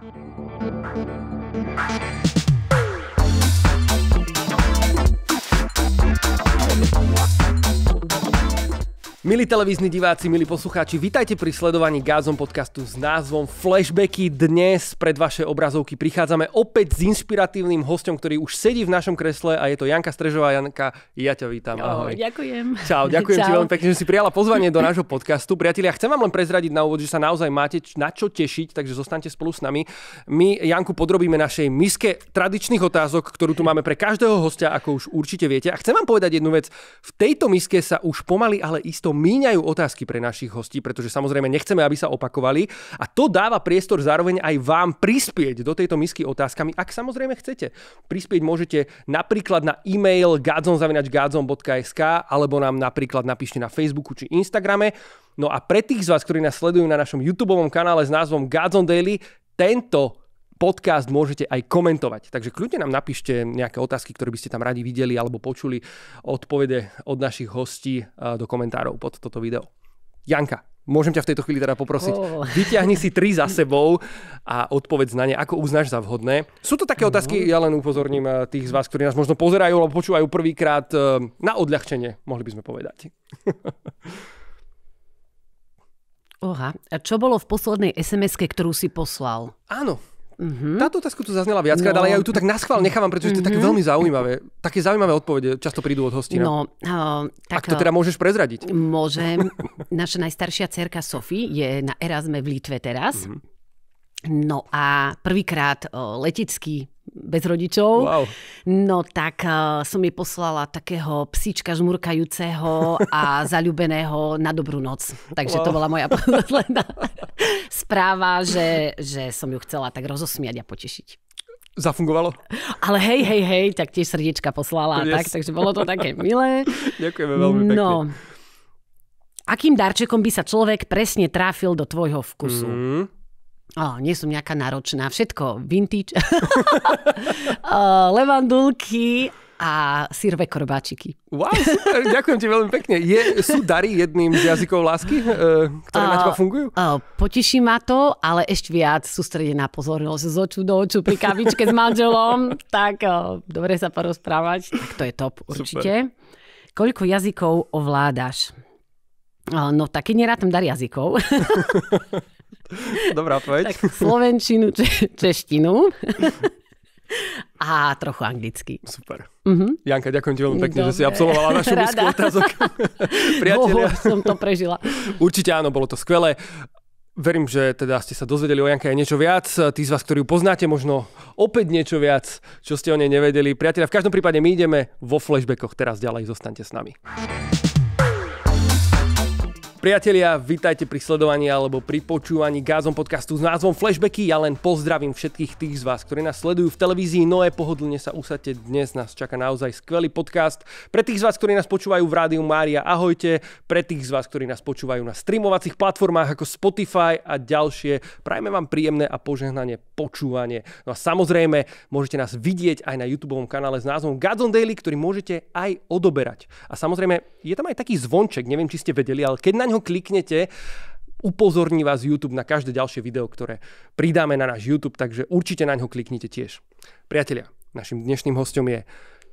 Thank you. Milí televízni diváci, milí poslucháči, vitajte pri sledovaní Gázom podcastu s názvom Flashbacky. Dnes pred vaše obrazovky prichádzame opäť s inšpiratívnym hostom, ktorý už sedí v našom kresle a je to Janka Strežová. Janka, ja ťa vítam. Ahoj. Ďakujem. Čau, ďakujem Čau. ti veľmi pekne, že si prijala pozvanie do nášho podcastu. Priatelia, chcem vám len prezradiť na úvod, že sa naozaj máte na čo tešiť, takže zostaňte spolu s nami. My Janku podrobíme našej miske tradičných otázok, ktorú tu máme pre každého hostia, ako už určite viete. A chcem vám povedať jednu vec. V tejto miske sa už pomaly, ale isto míňajú otázky pre našich hostí, pretože samozrejme nechceme, aby sa opakovali. A to dáva priestor zároveň aj vám prispieť do tejto misky otázkami, ak samozrejme chcete. Prispieť môžete napríklad na e-mail gadzon.sk alebo nám napríklad napíšte na Facebooku či Instagrame. No a pre tých z vás, ktorí nás sledujú na našom YouTube kanále s názvom Gadzon Daily, tento podcast môžete aj komentovať. Takže kľudne nám napíšte nejaké otázky, ktoré by ste tam radi videli alebo počuli, odpovede od našich hostí eh, do komentárov pod toto video. Janka, môžem ťa v tejto chvíli teda poprosiť, oh. vyťahni si tri za sebou a odpovedz na ne, ako uznáš za vhodné. Sú to také mhm. otázky, ja len upozorním eh, tých z vás, ktorí nás možno pozerajú alebo počúvajú prvýkrát eh, na odľahčenie, mohli by sme povedať. Oha, a čo bolo v poslednej sms ktorú si poslal? Áno, Mm-hmm. Táto otázku tu zaznela viackrát, no. ale ja ju tu tak naschvál nechávam, pretože mm-hmm. to je také mm-hmm. veľmi zaujímavé. Také zaujímavé odpovede často prídu od hostina. No, uh, tak, Ak to teda môžeš prezradiť. Môžem. Naša najstaršia cerka Sofie je na Erasme v Litve teraz. Mm-hmm. No a prvýkrát letecký bez rodičov. Wow. No tak uh, som jej poslala takého psíčka žmurkajúceho a zalúbeného na dobrú noc. Takže wow. to bola moja posledná správa, že, že som ju chcela tak rozosmiať a potešiť. Zafungovalo? Ale hej, hej, hej, tak tiež srdiečka poslala yes. tak, takže bolo to také milé. Ďakujeme veľmi pekne. No, akým darčekom by sa človek presne tráfil do tvojho vkusu? Mm. O, nie som nejaká náročná, všetko vintage, levandulky a sírve korbáčiky. Wow, super, ďakujem ti veľmi pekne. Je, sú dary jedným z jazykov lásky, e, ktoré uh, na teba fungujú? Uh, poteší ma to, ale ešte viac sústredená pozornosť z oču do oču pri kavičke s manželom. Tak uh, dobre sa porozprávať, tak to je top určite. Super. Koľko jazykov ovládaš? Uh, no, taký nerátam dar jazykov. Dobrá odpoveď. Tak slovenčinu, če- češtinu. A trochu anglicky. Super. Mm-hmm. Janka, ďakujem ti veľmi pekne, Dobre. že si absolvovala našu misku otázok. Priatelia. Oh, som to prežila. Určite áno, bolo to skvelé. Verím, že teda ste sa dozvedeli o Janke aj niečo viac. Tí z vás, ktorí ju poznáte, možno opäť niečo viac, čo ste o nej nevedeli. Priatelia, v každom prípade my ideme vo flashbackoch teraz ďalej. Zostaňte s nami. Priatelia, vítajte pri sledovaní alebo pri počúvaní Gazon podcastu s názvom Flashbacky. Ja len pozdravím všetkých tých z vás, ktorí nás sledujú v televízii. Noé, pohodlne sa usadte. Dnes nás čaká naozaj skvelý podcast. Pre tých z vás, ktorí nás počúvajú v rádiu Mária, ahojte. Pre tých z vás, ktorí nás počúvajú na streamovacích platformách ako Spotify a ďalšie, prajme vám príjemné a požehnanie počúvanie. No a samozrejme, môžete nás vidieť aj na YouTube kanále s názvom Gazon Daily, ktorý môžete aj odoberať. A samozrejme, je tam aj taký zvonček, neviem, či ste vedeli, ale keď na ňo kliknete, upozorní vás YouTube na každé ďalšie video, ktoré pridáme na náš YouTube, takže určite na ňo kliknite tiež. Priatelia, našim dnešným hostom je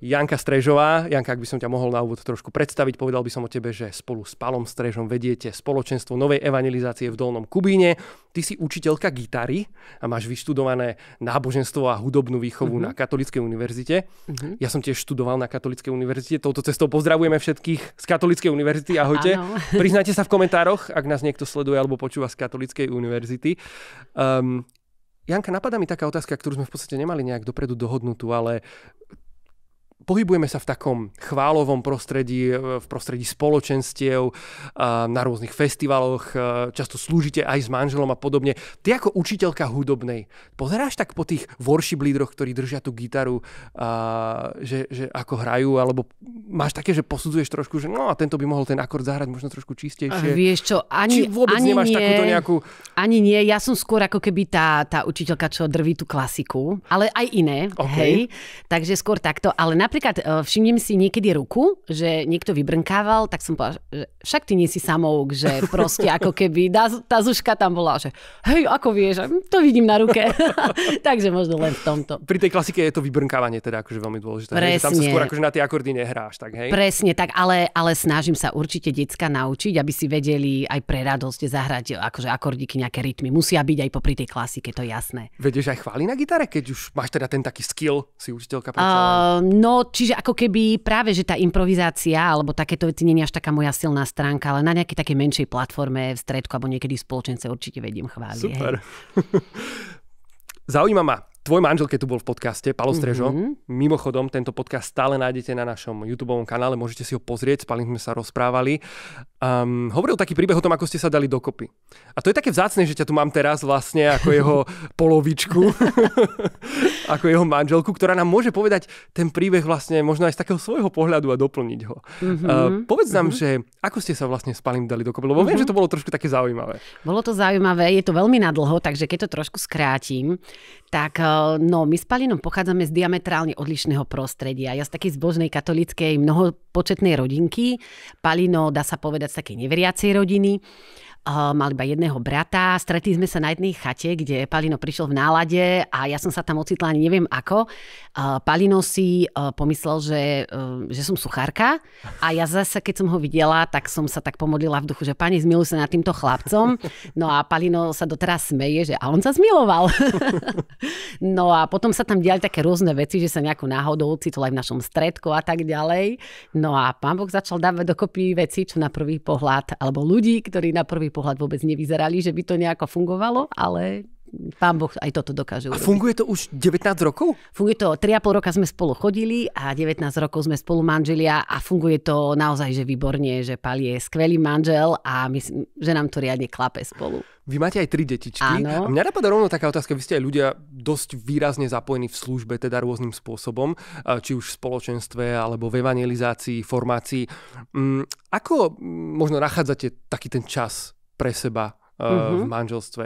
Janka Strežová. Janka, ak by som ťa mohol na úvod trošku predstaviť, povedal by som o tebe, že spolu s Palom Strežom vediete spoločenstvo novej evangelizácie v Dolnom Kubíne. Ty si učiteľka gitary a máš vyštudované náboženstvo a hudobnú výchovu mm-hmm. na mhm. Katolíckej univerzite. Mm-hmm. Ja som tiež študoval na Katolíckej univerzite. Touto cestou pozdravujeme všetkých z Katolíckej univerzity. Ahojte. Ano. Priznajte sa v komentároch, ak nás niekto sleduje alebo počúva z Katolíckej univerzity. Um, Janka, napadá mi taká otázka, ktorú sme v podstate nemali nejak dopredu dohodnutú, ale pohybujeme sa v takom chválovom prostredí, e, v prostredí spoločenstiev, e, na rôznych festivaloch, e, často slúžite aj s manželom a podobne. Ty ako učiteľka hudobnej, pozeráš tak po tých worship lídroch, ktorí držia tú gitaru, že, že ako hrajú, alebo máš také, že posudzuješ trošku, že no a tento by mohol ten akord zahrať možno trošku čistejšie. Vieš čo, ani, Či vôbec ani nemáš nie, takúto nejakú... Ani nie, ja som skôr ako keby tá, tá učiteľka, čo drví tú klasiku, ale aj iné, okay. hej. Takže skôr takto, ale napríklad napríklad e, všimnem si niekedy ruku, že niekto vybrnkával, tak som povedala, že však ty nie si samouk, že proste ako keby tá zuška tam bola, že hej, ako vieš, to vidím na ruke. Takže možno len v tomto. Pri tej klasike je to vybrnkávanie teda akože veľmi dôležité. Presne. Hej, že tam sa skôr akože na tie akordy nehráš, tak hej? Presne tak, ale, ale snažím sa určite decka naučiť, aby si vedeli aj pre radosť zahrať e, akože akordiky, nejaké rytmy. Musia byť aj popri tej klasike, to je jasné. Vedieš aj chváli na gitare, keď už máš teda ten taký skill, si učiteľka Uh, no čiže ako keby práve, že tá improvizácia alebo takéto veci nie je až taká moja silná stránka, ale na nejakej takej menšej platforme v stredku alebo niekedy v spoločence určite vediem chváliť. Super. Zaujíma ma, tvoj manžel, keď tu bol v podcaste, Palo mhm. Strežo. Mm-hmm. Mimochodom, tento podcast stále nájdete na našom YouTube kanále, môžete si ho pozrieť, s Palim sme sa rozprávali. Um, hovoril taký príbeh o tom, ako ste sa dali dokopy. A to je také vzácne, že ťa tu mám teraz vlastne ako jeho polovičku. ako jeho manželku, ktorá nám môže povedať ten príbeh vlastne možno aj z takého svojho pohľadu a doplniť ho. Mm-hmm. Uh, povedz nám, mm-hmm. že ako ste sa vlastne s Palim dali dokopy, lebo mm-hmm. viem, mhm. že to bolo trošku také zaujímavé. Bolo to zaujímavé, je to veľmi nadlho, takže keď to trošku skrátim, tak eh, no, my s Palinom pochádzame z diametrálne odlišného prostredia. Ja z takej zbožnej katolíckej mnohopočetnej rodinky, Palino dá sa povedať z takej neveriacej rodiny. Eh, mal iba jedného brata. Stretli sme sa na jednej chate, kde Palino prišiel v nálade a ja som sa tam ocitla ani neviem ako. Eh, Palino si eh, pomyslel, že, že som suchárka a ja zase, keď som ho videla, tak som sa tak pomodlila v duchu, že pani, zmiluj sa nad týmto chlapcom. No a Palino sa doteraz smeje, že a on sa zmiloval. no a potom sa tam diali také rôzne veci, že sa nejakú náhodou cítol aj v našom stredku a tak ďalej. No a pán Boh začal dávať dokopy veci, čo na prvý pohľad, alebo ľudí, ktorí na prvý pohľad vôbec nevyzerali, že by to nejako fungovalo, ale pán Boh aj toto dokáže urobiť. A funguje to už 19 rokov? Funguje to, 3,5 roka sme spolu chodili a 19 rokov sme spolu manželia a funguje to naozaj, že výborne, že Pál je skvelý manžel a myslím, že nám to riadne klape spolu. Vy máte aj tri detičky. Áno. A mňa napadá rovno taká otázka, vy ste aj ľudia dosť výrazne zapojení v službe, teda rôznym spôsobom, či už v spoločenstve, alebo v evangelizácii, formácii. Mm, ako mm, možno nachádzate taký ten čas pre seba uh-huh. v mhm. manželstve?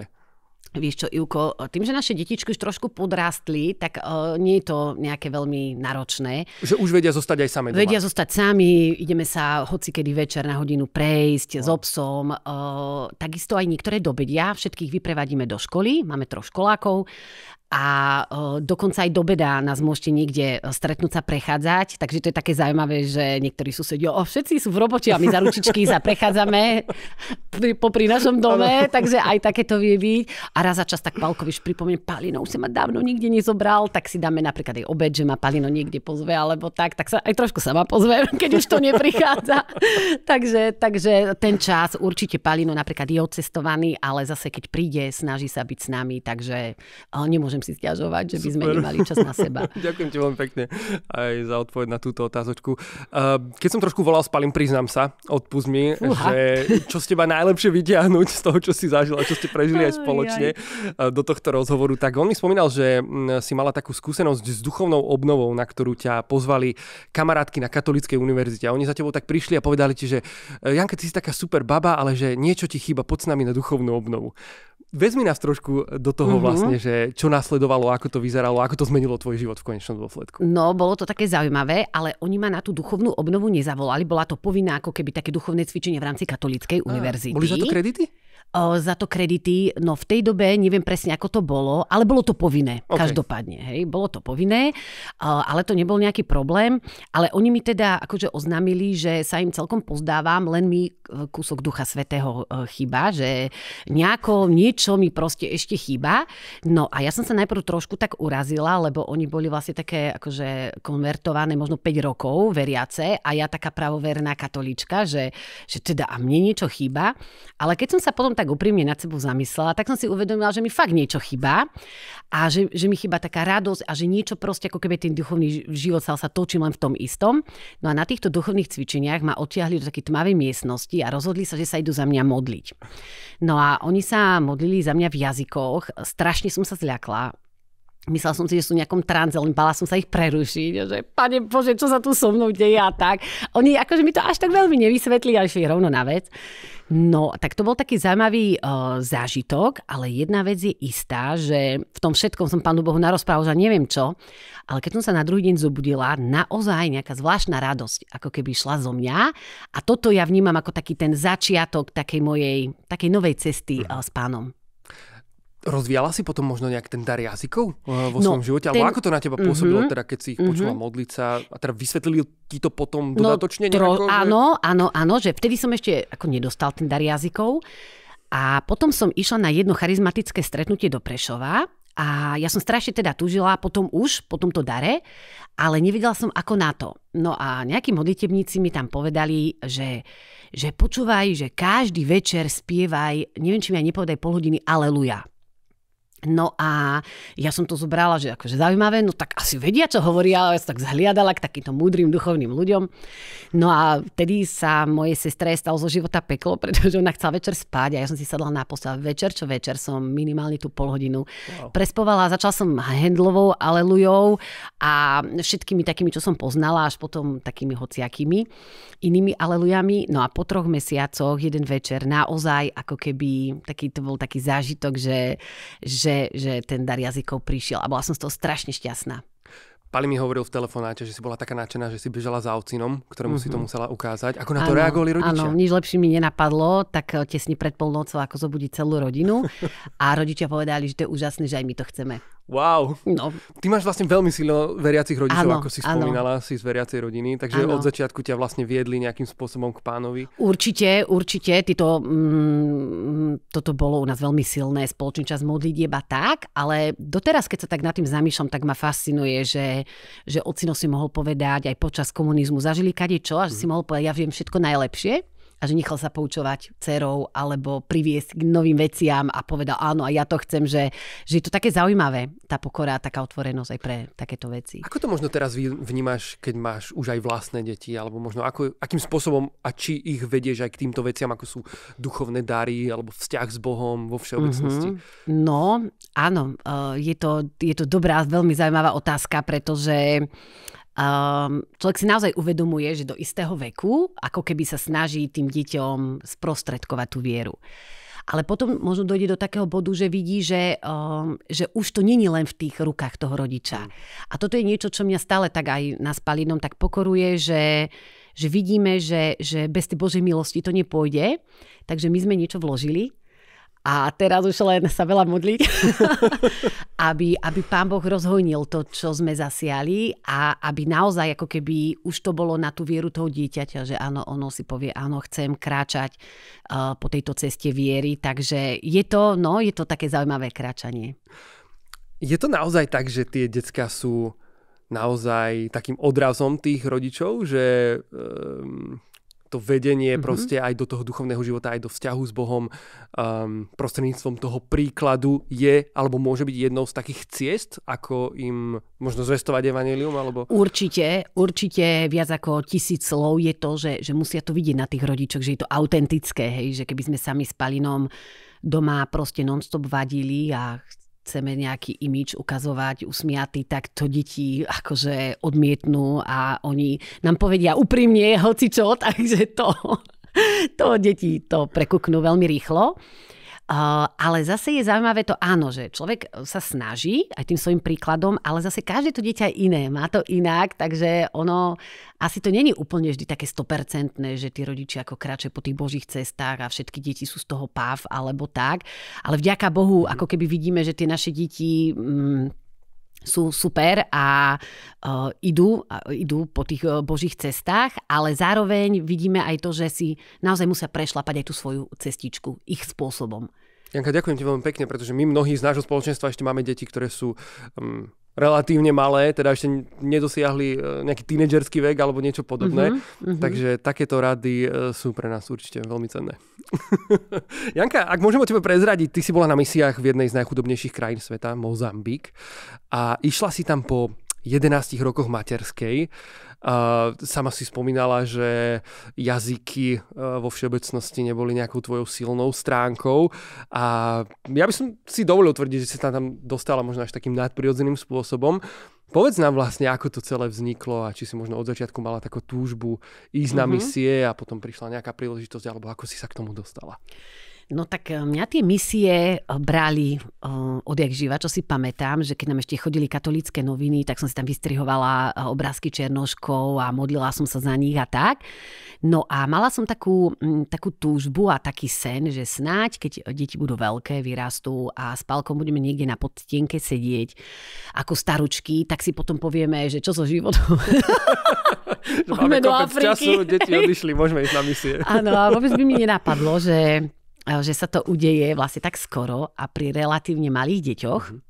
Vieš čo, Ivko, tým, že naše detičky už trošku podrastli, tak uh, nie je to nejaké veľmi náročné. Že už vedia zostať aj sami doma. Vedia zostať sami, ideme sa hoci kedy večer na hodinu prejsť no. s obsom. Uh, takisto aj niektoré dobedia, všetkých vyprevadíme do školy, máme troch školákov a dokonca aj do beda nás môžete niekde e, stretnúť sa prechádzať, takže to je také zaujímavé, že niektorí susedia, o všetci sú v robote a my za ručičky sa prechádzame pri, popri našom dome, ano. takže aj také to vie byť. A raz za čas tak Palkoviš pripomne, Palino už sa ma dávno nikde nezobral, tak si dáme napríklad aj obed, že ma Palino niekde pozve alebo tak, tak sa aj trošku sama pozve, keď už to neprichádza. takže, takže ten čas určite Palino napríklad je odcestovaný, ale zase keď príde, snaží sa byť s nami, takže e, nemôžem nemôžem si stiažovať, že by Super. sme nemali čas na seba. Ďakujem ti veľmi pekne aj za odpoveď na túto otázočku. Eh, keď som trošku volal spalím, priznám sa, odpust mi, Fúha. že čo z teba najlepšie vyťahnuť z toho, čo si zažil a čo ste prežili aj spoločne aj. Eh, do tohto rozhovoru. Tak on mi spomínal, že mm, si mala takú skúsenosť s duchovnou obnovou, na ktorú ťa pozvali kamarátky na Katolíckej univerzite. A oni za tebou tak prišli a povedali ti, že eh, Janka, ty si taká super baba, ale že niečo ti chýba, pod s nami na duchovnú obnovu vezmi nás trošku do toho mm-hmm. vlastne, že čo nasledovalo, ako to vyzeralo, ako to zmenilo tvoj život v konečnom dôsledku. No, bolo to také zaujímavé, ale oni ma na tú duchovnú obnovu nezavolali. Bola to povinná ako keby také duchovné cvičenie v rámci katolíckej univerzity. Boli za to kredity? za to kredity. No v tej dobe neviem presne, ako to bolo, ale bolo to povinné, okay. každopádne. Hej, bolo to povinné, ale to nebol nejaký problém. Ale oni mi teda akože oznámili, že sa im celkom pozdávam, len mi e, kúsok Ducha Svetého e, chýba, že nejako niečo mi proste ešte chýba. No a ja som sa najprv trošku tak urazila, lebo oni boli vlastne také akože konvertované možno 5 rokov veriace a ja taká pravoverná katolička, že, že teda a mne niečo chýba. Ale keď som sa potom tak úprimne nad sebou zamyslela, tak som si uvedomila, že mi fakt niečo chýba a že, že mi chýba taká radosť a že niečo proste ako keby ten duchovný život sa, sa točí len v tom istom. No a na týchto duchovných cvičeniach ma odtiahli do takej tmavej miestnosti a rozhodli sa, že sa idú za mňa modliť. No a oni sa modlili za mňa v jazykoch, strašne som sa zľakla, Myslela som si, že sú v nejakom tranze, len bala som sa ich prerušiť, že pane Bože, čo sa tu so mnou deje a tak. Oni akože mi to až tak veľmi nevysvetli ale išli rovno na vec. No, tak to bol taký zaujímavý uh, zážitok, ale jedna vec je istá, že v tom všetkom som pánu Bohu narozprával, že neviem čo, ale keď som sa na druhý deň zobudila, naozaj nejaká zvláštna radosť, ako keby šla zo mňa a toto ja vnímam ako taký ten začiatok takej mojej, takej novej cesty uh, s pánom. Rozvíjala si potom možno nejak ten dar jazykov eh, vo no, svojom živote? Alebo ten... ako to na teba pôsobilo, mm-hmm, teda, keď si ich mm-hmm. modliť sa? A teda vysvetlili ti to potom no, dodatočne no, nejako? Tro... Že... Áno, áno, áno, že vtedy som ešte ako nedostal ten dar jazykov. A potom som išla na jedno charizmatické stretnutie do Prešova a ja som strašne teda tužila potom už, po tomto dare, ale nevedela som ako na to. No a nejakí modlitebníci mi tam povedali, že, že počúvaj, že každý večer spievaj, neviem, či mi aj nepovedaj pol hodiny, aleluja. No a ja som to zobrala, že akože zaujímavé, no tak asi vedia, čo hovoria, ja som tak zhliadala k takýmto múdrym duchovným ľuďom. No a vtedy sa mojej sestre stalo zo života peklo, pretože ona chcela večer spať a ja som si sadla na postel. Večer čo večer som minimálne tú pol hodinu wow. prespovala. Začala som handlovou alelujou a všetkými takými, čo som poznala, až potom takými hociakými inými alelujami. No a po troch mesiacoch, jeden večer, naozaj ako keby taký, to bol taký zážitok, že, že že, že ten dar jazykov prišiel a bola som z toho strašne šťastná. Pali mi hovoril v telefonáte, že si bola taká nadšená, že si bežala za ocinom, ktorému mm-hmm. si to mhm. musela ukázať. Ako na to ano, reagovali rodičia? Áno, nič lepšie mi nenapadlo, tak eh, tesne pred polnocou, ako zobudí celú rodinu. a rodičia povedali, že to je úžasné, že aj my to chceme. Wow. No. Ty máš vlastne veľmi silno veriacich rodičov, ano, ako si spomínala, ano. si z veriacej rodiny, takže ano. od začiatku ťa vlastne viedli nejakým spôsobom k pánovi. Určite, určite. Tyto, mm, toto bolo u nás veľmi silné, spoločný čas modliť iba tak, ale doteraz, keď sa tak nad tým zamýšľam, tak ma fascinuje, že, že ocino si mohol povedať aj počas komunizmu. Zažili kade čo a že mm. si mhm. mohol povedať, ja viem všetko najlepšie a že nechal sa poučovať dcerou alebo priviesť k novým veciam a povedal áno a ja to chcem, že, že je to také zaujímavé, tá pokora, taká otvorenosť aj pre takéto veci. Ako to možno teraz vnímaš, keď máš už aj vlastné deti alebo možno ako, akým spôsobom a či ich vedieš aj k týmto veciam, ako sú duchovné dary alebo vzťah s Bohom vo všeobecnosti? Mm-hmm. No, áno, eh, je to, je to dobrá, veľmi zaujímavá otázka, pretože uh, um, človek si naozaj uvedomuje, že do istého veku, ako keby sa snaží tým deťom sprostredkovať tú vieru. Ale potom možno dojde do takého bodu, že vidí, že, um, že už to není len v tých rukách toho rodiča. Mm. A toto je niečo, čo mňa stále tak aj na spalinom tak pokoruje, že, že vidíme, že, že bez tej Božej milosti to nepôjde. Takže my sme niečo vložili, a teraz už len sa veľa modliť, aby, aby pán Boh rozhojnil to, čo sme zasiali a aby naozaj ako keby už to bolo na tú vieru toho dieťaťa, že áno, ono si povie, áno, chcem kráčať uh, po tejto ceste viery. Takže je to, no, je to také zaujímavé kráčanie. Je to naozaj tak, že tie decka sú naozaj takým odrazom tých rodičov, že um, to vedenie mm-hmm. proste aj do toho duchovného života, aj do vzťahu s Bohom um, prostredníctvom toho príkladu je alebo môže byť jednou z takých ciest, ako im možno zvestovať evanelium? Alebo... Určite, určite viac ako tisíc slov je to, že, že musia to vidieť na tých rodičoch, že je to autentické, hej, že keby sme sami s Palinom doma proste non stop vadili a chceme nejaký imič ukazovať usmiatý, tak to deti akože odmietnú a oni nám povedia úprimne hoci čo, takže to, to deti to prekuknú veľmi rýchlo. Eh, ale zase je zaujímavé to áno, že človek sa snaží aj tým svojim príkladom, ale zase každé to dieťa je iné, má to inak, takže ono asi to není úplne vždy také stopercentné, že tí rodičia ako kráčajú po tých božích cestách a všetky deti sú z toho páv alebo tak. Ale vďaka Bohu, mhm. ako keby vidíme, že tie naše deti... Mm, sú super a uh, idú, uh, idú po tých uh, božích cestách, ale zároveň vidíme aj to, že si naozaj musia prešlapať aj tú svoju cestičku ich spôsobom. Janka, ďakujem ti veľmi pekne, pretože my mnohí z nášho spoločenstva ešte máme deti, ktoré sú um, relatívne malé, teda ešte nedosiahli e, nejaký tínedžerský vek alebo niečo podobné. Uh-huh, uh-huh. Takže takéto rady e, sú pre nás určite veľmi cenné. Janka, ak môžem o tebe prezradiť, ty si bola na misiách v jednej z najchudobnejších krajín sveta, Mozambik, a išla si tam po 11 rokoch materskej sama si spomínala, že jazyky e, vo všeobecnosti neboli nejakou tvojou silnou stránkou a ja by som si dovolil tvrdiť, že si tam, tam dostala možno až takým nadprirodzeným spôsobom. Povedz nám vlastne, ako to celé vzniklo a či si možno od začiatku mala takú túžbu ísť mm-hmm. na mhm. misie a potom prišla nejaká príležitosť, alebo ako si sa k tomu dostala. No tak e, mňa tie misie e, brali e, odjak živa, čo si pamätám, že keď nám ešte chodili katolické noviny, tak som si tam vystrihovala obrázky černoškov a modlila som sa za nich a tak. No a mala som takú, takú túžbu a taký sen, že snáď, keď deti budú veľké, vyrastú a s palkom budeme niekde na podstienke sedieť ako staručky, tak si potom povieme, že čo so životom. máme do Afriky. času, deti odišli, môžeme ísť na misie. Áno, a vôbec by mi nenapadlo, že E, že sa to udeje vlastne tak skoro a pri relatívne malých deťoch. Mm-hmm.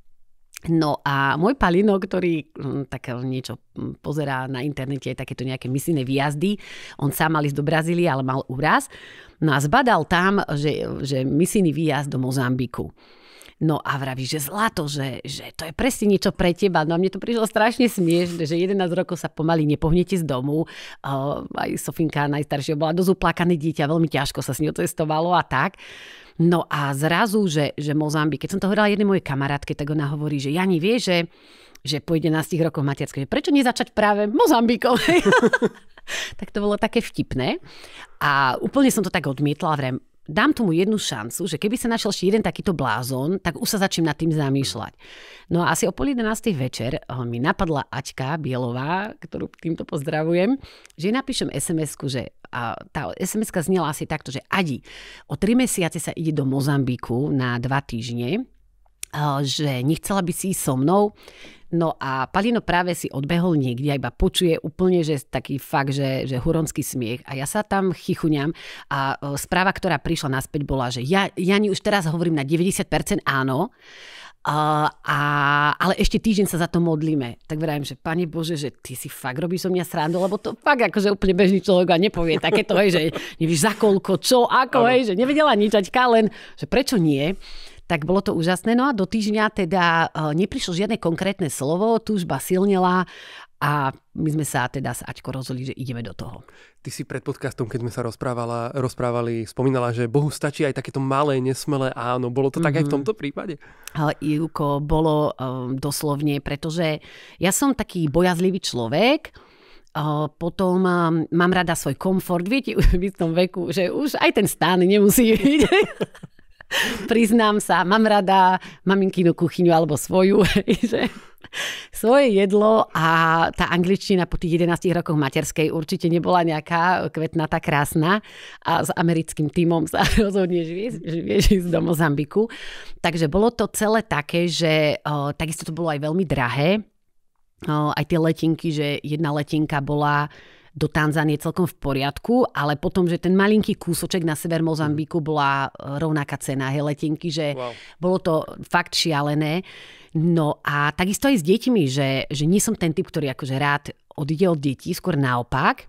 No a môj palino, ktorý mm, tak e, niečo mm, pozerá na internete, aj takéto nejaké misijné výjazdy, on sám mal ísť do Brazílie, ale mal úraz. No a zbadal tam, že, že misijný výjazd do Mozambiku. No a vraví, že zlato, že, že to je presne niečo pre teba. No a mne to prišlo strašne smiešne, že 11 rokov sa pomaly nepohnete z domu. Uh, aj Sofinka najstaršia bola dosť uplakaný dieťa, veľmi ťažko sa s ňou cestovalo a tak. No a zrazu, že, že Mozambik, keď som to hovorila jednej mojej kamarátke, tak ona hovorí, že Jani vie, že, že po 11 rokoch materskej, prečo nezačať práve Mozambikom? tak to bolo také vtipné. A úplne som to tak odmietla, vrem, dám tomu jednu šancu, že keby sa našiel ešte jeden takýto blázon, tak už sa začnem nad tým zamýšľať. No a asi o pol 11. večer mi napadla Aťka Bielová, ktorú týmto pozdravujem, že napíšem sms že a tá sms znela asi takto, že Adi, o tri mesiace sa ide do Mozambiku na dva týždne že nechcela by si ísť so mnou. No a Palino práve si odbehol niekde iba počuje úplne, že taký fakt, že, že huronský smiech. A ja sa tam chichuňam a e, správa, ktorá prišla naspäť bola, že ja, ani už teraz hovorím na 90% áno, a, a, ale ešte týždeň sa za to modlíme. Tak vrajím, že Pane Bože, že ty si fakt robíš so mňa srandu, lebo to fakt akože úplne bežný človek a nepovie takéto, hej, že nevieš za koľko, čo, ako, hej, že nevedela nič, len, že prečo nie tak bolo to úžasné. No a do týždňa teda e, neprišlo žiadne konkrétne slovo, túžba silnila a my sme sa teda s Aťko rozhodli, že ideme do toho. Ty si pred podcastom, keď sme sa rozprávala, rozprávali, spomínala, že Bohu stačí aj takéto malé, nesmelé áno. Bolo to mm-hmm. tak aj v mhm. tomto prípade? Júko, bolo um, doslovne, pretože ja som taký bojazlivý človek, e, potom mám rada svoj komfort. Viete, v tom veku, že už aj ten stán nemusí byť. Priznám sa, mám rada maminkinu kuchyňu alebo svoju. Že svoje jedlo a tá angličtina po tých 11 rokoch materskej určite nebola nejaká kvetná, tá krásna a s americkým týmom sa rozhodne vieš ísť do Mozambiku. Takže bolo to celé také, že o, takisto to bolo aj veľmi drahé. O, aj tie letinky, že jedna letinka bola do Tanzánie celkom v poriadku, ale potom, že ten malinký kúsoček na sever Mozambiku mm. bola e, rovnaká cena, hej, letenky, že wow. bolo to fakt šialené. No a takisto aj s deťmi, že, že nie som ten typ, ktorý akože rád odíde od detí, skôr naopak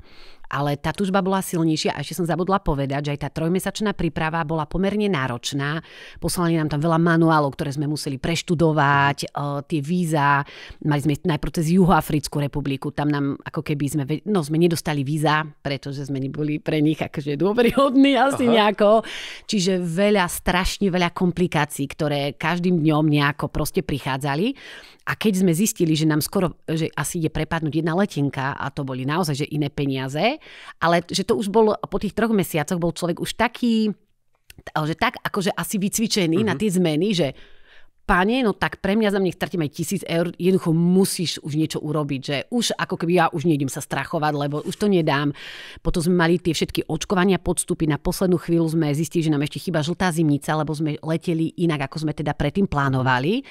ale tá tužba bola silnejšia a ešte som zabudla povedať, že aj tá trojmesačná príprava bola pomerne náročná. Poslali nám tam veľa manuálov, ktoré sme museli preštudovať, eh, tie víza, mali sme najprv cez Juhoafrickú republiku, tam nám ako keby sme, no sme nedostali víza, pretože sme neboli pre nich akože dôveryhodní asi Aha. nejako. Čiže veľa, strašne veľa komplikácií, ktoré každým dňom nejako proste prichádzali. A keď sme zistili, že nám skoro, že asi ide prepadnúť jedna letenka a to boli naozaj, že iné peniaze, ale že to už bol po tých troch mesiacoch bol človek už taký, že tak akože asi vycvičený uh-huh. na mhm. tie zmeny, že pane, no tak pre mňa za mne stratím aj tisíc eur, jednoducho musíš už niečo urobiť, že už ako keby ja už nejdem sa strachovať, lebo už to nedám. Potom sme mali tie všetky očkovania podstupy, na poslednú chvíľu sme zistili, že nám ešte chýba žltá zimnica, lebo sme leteli inak, ako sme teda predtým plánovali.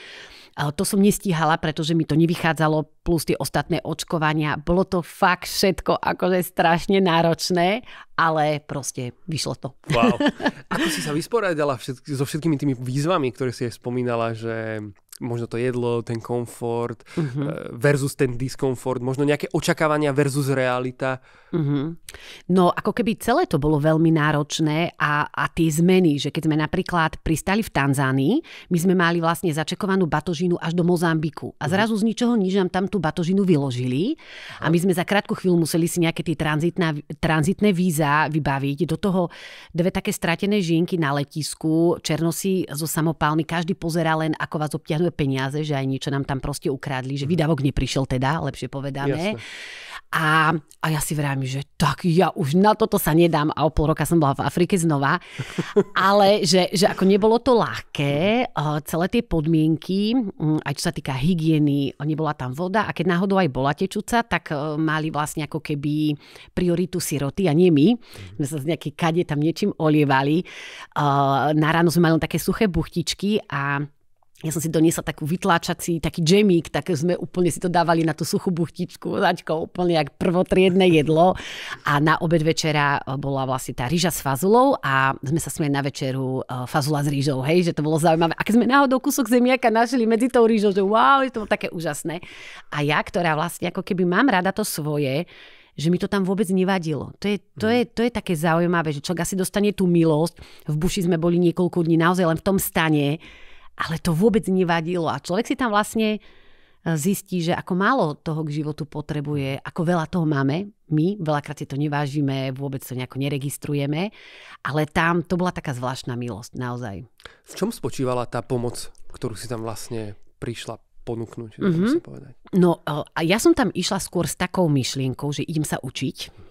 To som nestíhala, pretože mi to nevychádzalo plus tie ostatné očkovania. Bolo to fakt všetko akože strašne náročné, ale proste vyšlo to. Wow. Ako si sa vysporiadala všetky, so všetkými tými výzvami, ktoré si aj spomínala, že možno to jedlo, ten komfort uh-huh. versus ten diskomfort, možno nejaké očakávania versus realita. Uh-huh. No ako keby celé to bolo veľmi náročné a, a tie zmeny, že keď sme napríklad pristali v Tanzánii, my sme mali vlastne začekovanú batožinu až do Mozambiku a mhm. zrazu z ničoho nič nám tam tú batožinu vyložili a my sme za krátku chvíľu museli si nejaké tie tranzitné víza vybaviť. Do toho dve také stratené žienky na letisku, černosy zo samopálmi, každý pozera len, ako vás obťahnú peniaze, že aj niečo nám tam proste ukradli, že mhm. výdavok neprišiel teda, lepšie povedané. A, a ja si vravím, že tak ja už na toto sa nedám a o pol roka som bola v Afrike znova. Ale že, že ako nebolo to ľahké, eh, celé tie podmienky, mm, aj čo sa týka hygieny, nebola tam voda a keď náhodou aj bola tečúca, tak eh, mali vlastne ako keby prioritu siroty a nie my. Mhm. My sa z nejakej kade tam niečím olievali. Eh, na ráno sme mali také suché buchtičky a ja som si doniesla takú vytláčací, taký džemík, tak sme úplne si to dávali na tú suchú buchtičku, zaďko, úplne jak prvotriedne jedlo. A na obed večera eh, bola vlastne tá rýža s fazulou a sme sa smiali na večeru eh, fazula s rýžou, hej, že to bolo zaujímavé. A keď sme náhodou kúsok zemiaka našli medzi tou rýžou, že wow, je to bolo také úžasné. A ja, ktorá vlastne ako keby mám rada to svoje, že mi to tam vôbec nevadilo. To je, to, mm. je, to je také zaujímavé, že človek asi dostane tú milosť. V Buši sme boli niekoľko dní naozaj len v tom stane ale to vôbec nevadilo. A človek si tam vlastne e, zistí, že ako málo toho k životu potrebuje, ako veľa toho máme my, veľakrát si to nevážime, vôbec to nejako neregistrujeme, ale tam to bola taká zvláštna milosť, naozaj. V čom spočívala tá pomoc, ktorú si tam vlastne prišla ponúknuť, mm-hmm. povedať? No, e, ja som tam išla skôr s takou myšlienkou, že idem sa učiť,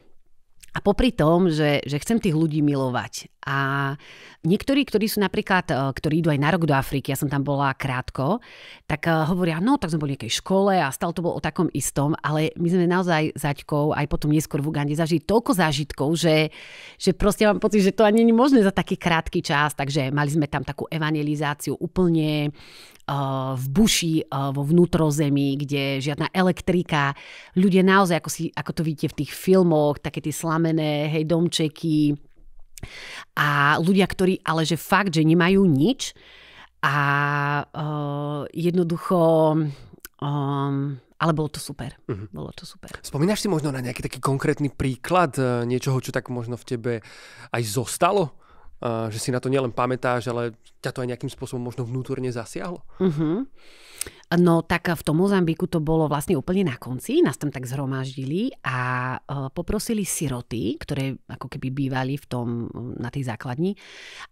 a popri tom, že, že chcem tých ľudí milovať. A niektorí, ktorí sú napríklad, e, ktorí idú aj na rok do Afriky, ja som tam bola krátko, tak e, hovoria, no tak sme boli v nejakej škole a stále to bolo o takom istom, ale my sme naozaj zaťkou aj potom neskôr v Ugande zažili toľko zážitkov, že, že proste mám pocit, že to ani nie je možné za taký krátky čas, takže mali sme tam takú evangelizáciu úplne E, v buši, e, vo vnútrozemí, kde žiadna elektrika. Ľudia naozaj, ako, si, ako to vidíte v tých filmoch, také tie slamené, hej, domčeky. A ľudia, ktorí ale že fakt, že nemajú nič a uh, jednoducho... Um, ale bolo to super. Uh-huh. Bolo to super. Spomínaš si možno na nejaký taký konkrétny príklad niečoho, čo tak možno v tebe aj zostalo? Eh, že si na to nielen pamätáš, ale ťa to aj nejakým spôsobom možno vnútorne zasiahlo? Uh-huh. No tak v tom Mozambiku to bolo vlastne úplne na konci, nás tam tak zhromaždili a eh, poprosili siroty, ktoré ako keby bývali v tom, eh, na tej základni,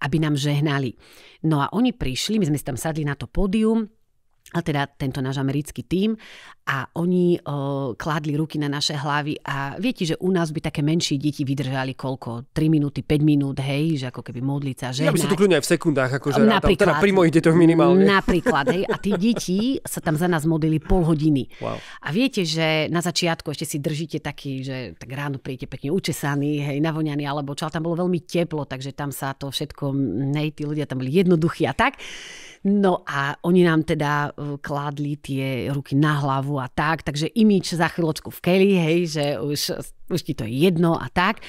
aby nám žehnali. No a oni prišli, my sme si tam sadli na to pódium, a teda tento náš americký tím a oni o, kládli ruky na naše hlavy a viete, že u nás by také menšie deti vydržali koľko? 3 minúty, 5 minút, hej, že ako keby modliť sa, že. Ja by som to kľudne aj v sekundách, akože teda napríklad, teda pri mojich detoch minimálne. Napríklad, hej, a tí deti sa tam za nás modlili pol hodiny. Wow. A viete, že na začiatku ešte si držíte taký, že tak ráno príjete pekne učesaný, hej, navoňaný, alebo čo, ale tam bolo veľmi teplo, takže tam sa to všetko, nej, mm, tí ľudia tam boli jednoduchí a tak. No a oni nám teda e, kládli tie ruky na hlavu a tak, takže imič za chvíľočku v keli, hej, že už, už ti to je jedno a tak.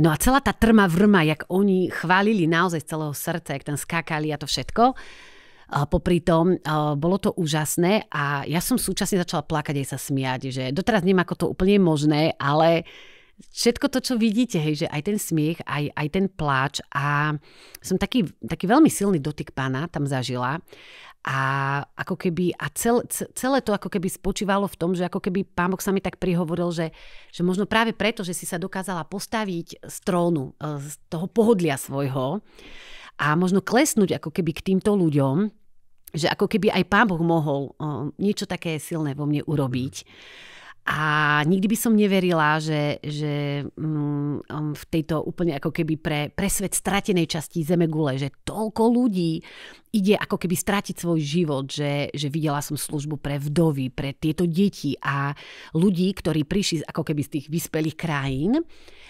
No a celá tá trma vrma, jak oni chválili naozaj z celého srdca, jak tam skákali a to všetko, e, popri tom, e, bolo to úžasné a ja som súčasne začala plakať aj sa smiať, že doteraz nemá ako to úplne možné, ale všetko to, čo vidíte, hej, že aj ten smiech, aj, aj ten pláč a som taký, taký veľmi silný dotyk pána tam zažila a ako keby, a cel, celé to ako keby spočívalo v tom, že ako keby pán Boh sa mi tak prihovoril, že, že možno práve preto, že si sa dokázala postaviť z trónu, e, z toho pohodlia svojho a možno klesnúť ako keby k týmto ľuďom, že ako keby aj pán Boh mohol e, niečo také silné vo mne urobiť a nikdy by som neverila, že, že mm, v tejto úplne ako keby pre, pre svet stratenej časti Zemegule, že toľko ľudí ide ako keby strátiť svoj život, že, že videla som službu pre vdovy, pre tieto deti a ľudí, ktorí prišli ako keby z tých vyspelých krajín,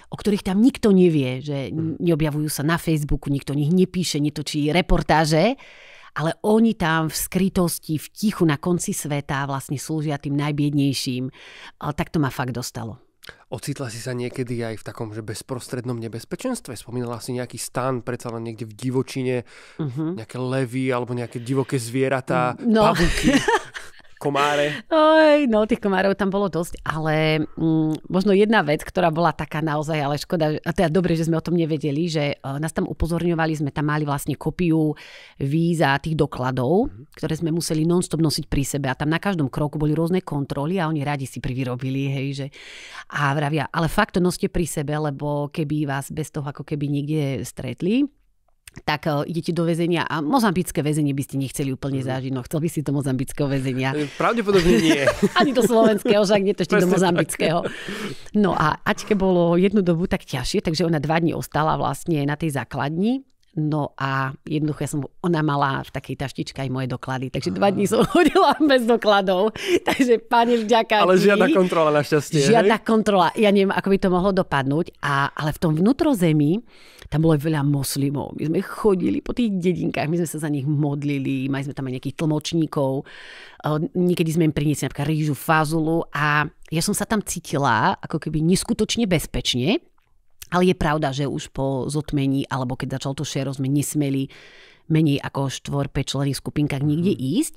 o ktorých tam nikto nevie, že mm. neobjavujú sa na Facebooku, nikto o nich nepíše, netočí reportáže ale oni tam v skrytosti, v tichu na konci sveta vlastne slúžia tým najbiednejším. Tak to ma fakt dostalo. Ocitla si sa niekedy aj v takom, že bezprostrednom nebezpečenstve? Spomínala si nejaký stan, predsa len niekde v divočine, uh-huh. nejaké levy alebo nejaké divoké zvieratá, no. pavúky. komáre. Oj, no tých komárov tam bolo dosť, ale mm, možno jedna vec, ktorá bola taká naozaj, ale škoda, a teda dobre, že sme o tom nevedeli, že uh, nás tam upozorňovali, sme tam mali vlastne kopiu víza tých dokladov, mm-hmm. ktoré sme museli nonstop nosiť pri sebe a tam na každom kroku boli rôzne kontroly a oni radi si privyrobili, hej, že a vravia, ale fakt to noste pri sebe, lebo keby vás bez toho ako keby niekde stretli, tak eh, idete do väzenia a mozambické väzenie by ste nechceli úplne mhm. zažiť. No chcel by si to mozambického väzenia. Eh, pravdepodobne nie. Ani do slovenského, však nie to ešte do mozambického. No a Aťke bolo jednu dobu tak ťažšie, takže ona dva dní ostala vlastne na tej základni. No a jednoducho ja som, ona mala v takej taštičke aj moje doklady, takže dva dní ah. som chodila bez dokladov. Takže páni vďaka. Ale žiadna kontrola našťastie. Žiadna hej? kontrola. Ja neviem, ako by to mohlo dopadnúť. A, ale v tom vnútrozemí, tam bolo veľa moslimov. My sme chodili po tých dedinkách, my sme sa za nich modlili, mali sme tam aj nejakých tlmočníkov. Niekedy sme im priniesli napríklad rýžu, fazulu a ja som sa tam cítila ako keby neskutočne bezpečne, ale je pravda, že už po zotmení, alebo keď začal to šero, sme nesmeli menej ako štvor, 5 skupinkách mhm. nikde ísť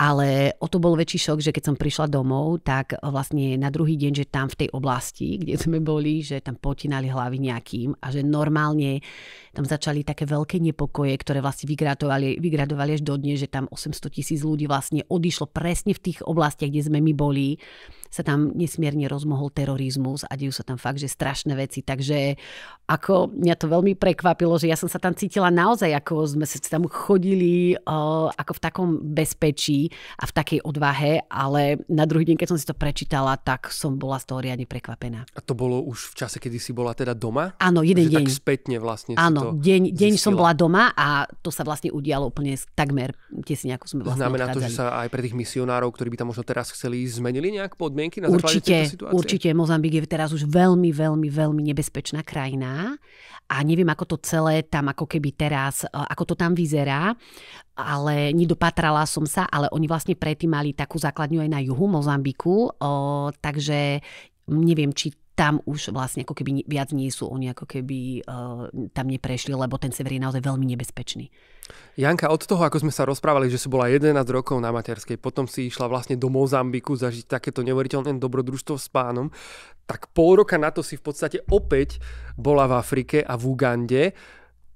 ale o to bol väčší šok, že keď som prišla domov, tak vlastne na druhý deň, že tam v tej oblasti, kde sme boli, že tam potinali hlavy nejakým a že normálne tam začali také veľké nepokoje, ktoré vlastne vygradovali, vygradovali až dne, že tam 800 tisíc ľudí vlastne odišlo presne v tých oblastiach, kde sme my boli sa tam nesmierne rozmohol terorizmus a dejú sa tam fakt, že strašné veci. Takže ako mňa to veľmi prekvapilo, že ja som sa tam cítila naozaj, ako sme sa tam chodili, eh, ako v takom bezpečí a v takej odvahe, ale na druhý deň, keď som si to prečítala, tak som bola z toho riadne prekvapená. A to bolo už v čase, kedy si bola teda doma? Áno, jeden Takže deň. Tak spätne vlastne Áno, si to deň, deň som bola doma a to sa vlastne udialo úplne takmer tesne, ako sme vlastne Znamená odchádzali. to, že sa aj pre tých misionárov, ktorí by tam možno teraz chceli ísť, zmenili nejak podmienky na základe určite, tejto situácie? Určite, Mozambik je teraz už veľmi, veľmi, veľmi nebezpečná krajina a neviem, ako to celé tam ako keby teraz, ako to tam vyzerá ale nedopatrala som sa, ale oni vlastne predtým mali takú základňu aj na juhu Mozambiku, o, takže neviem, či tam už vlastne ako keby viac nie sú oni ako keby uh, tam neprešli, lebo ten sever je naozaj veľmi nebezpečný. Janka, od toho, ako sme sa rozprávali, že si bola 11 rokov na materskej, potom si išla vlastne do Mozambiku zažiť takéto neuveriteľné dobrodružstvo s pánom, tak pol roka na to si v podstate opäť bola v Afrike a v Ugande.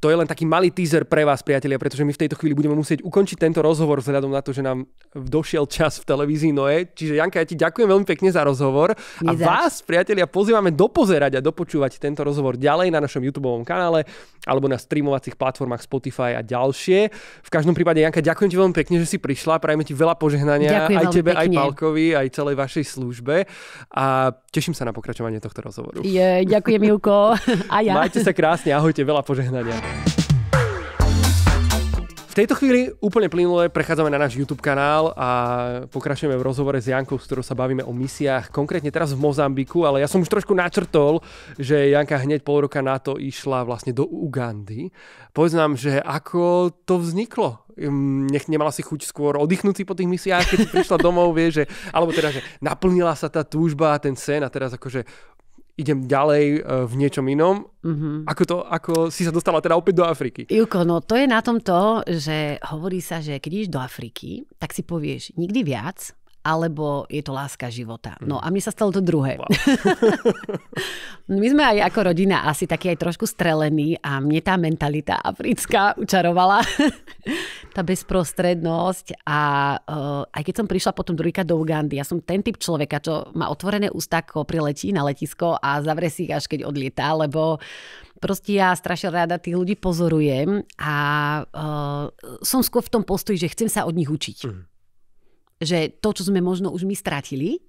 To je len taký malý teaser pre vás, priatelia, pretože my v tejto chvíli budeme musieť ukončiť tento rozhovor vzhľadom na to, že nám došiel čas v televízii Noé. Čiže Janka, ja ti ďakujem veľmi pekne za rozhovor. A vás, priatelia, pozývame dopozerať a dopočúvať tento rozhovor ďalej na našom YouTube kanále alebo na streamovacích platformách Spotify a ďalšie. V každom prípade, Janka, ďakujem ti veľmi pekne, že si prišla. Prajeme ti veľa požehnania ďakujem aj tebe, pekne. aj Palkovi, aj celej vašej službe. A teším sa na pokračovanie tohto rozhovoru. Je, ďakujem, Milko. A ja. Majte sa krásne, ahojte, veľa požehnania. V tejto chvíli úplne plynule prechádzame na náš YouTube kanál a pokračujeme v rozhovore s Jankou, s ktorou sa bavíme o misiách, konkrétne teraz v Mozambiku, ale ja som už trošku načrtol, že Janka hneď pol roka na to išla vlastne do Ugandy. Povedz nám, že ako to vzniklo? Nech nemala si chuť skôr oddychnúť si po tých misiách, keď si prišla domov, vieš, že, alebo teda, že naplnila sa tá túžba, ten sen a teraz akože idem ďalej eh, v niečom inom. Mm-hmm. Ako, to, ako si sa dostala teda opäť do Afriky? Juko, no to je na tom to, že hovorí sa, že keď ideš do Afriky, tak si povieš nikdy viac, alebo je to láska života. No mhm. a mne sa stalo to druhé. Wow. My sme aj ako rodina asi taký aj trošku strelení a mne tá mentalita africká učarovala. tá bezprostrednosť a uh, aj keď som prišla potom druhýka do Ugandy, ja som ten typ človeka, čo má otvorené ústa, ako priletí na letisko a zavre si ich až keď odlietá, lebo proste ja strašne rada tých ľudí pozorujem a uh, som skôr v tom postoji, že chcem sa od nich učiť. Mm že to, čo sme možno už my stratili,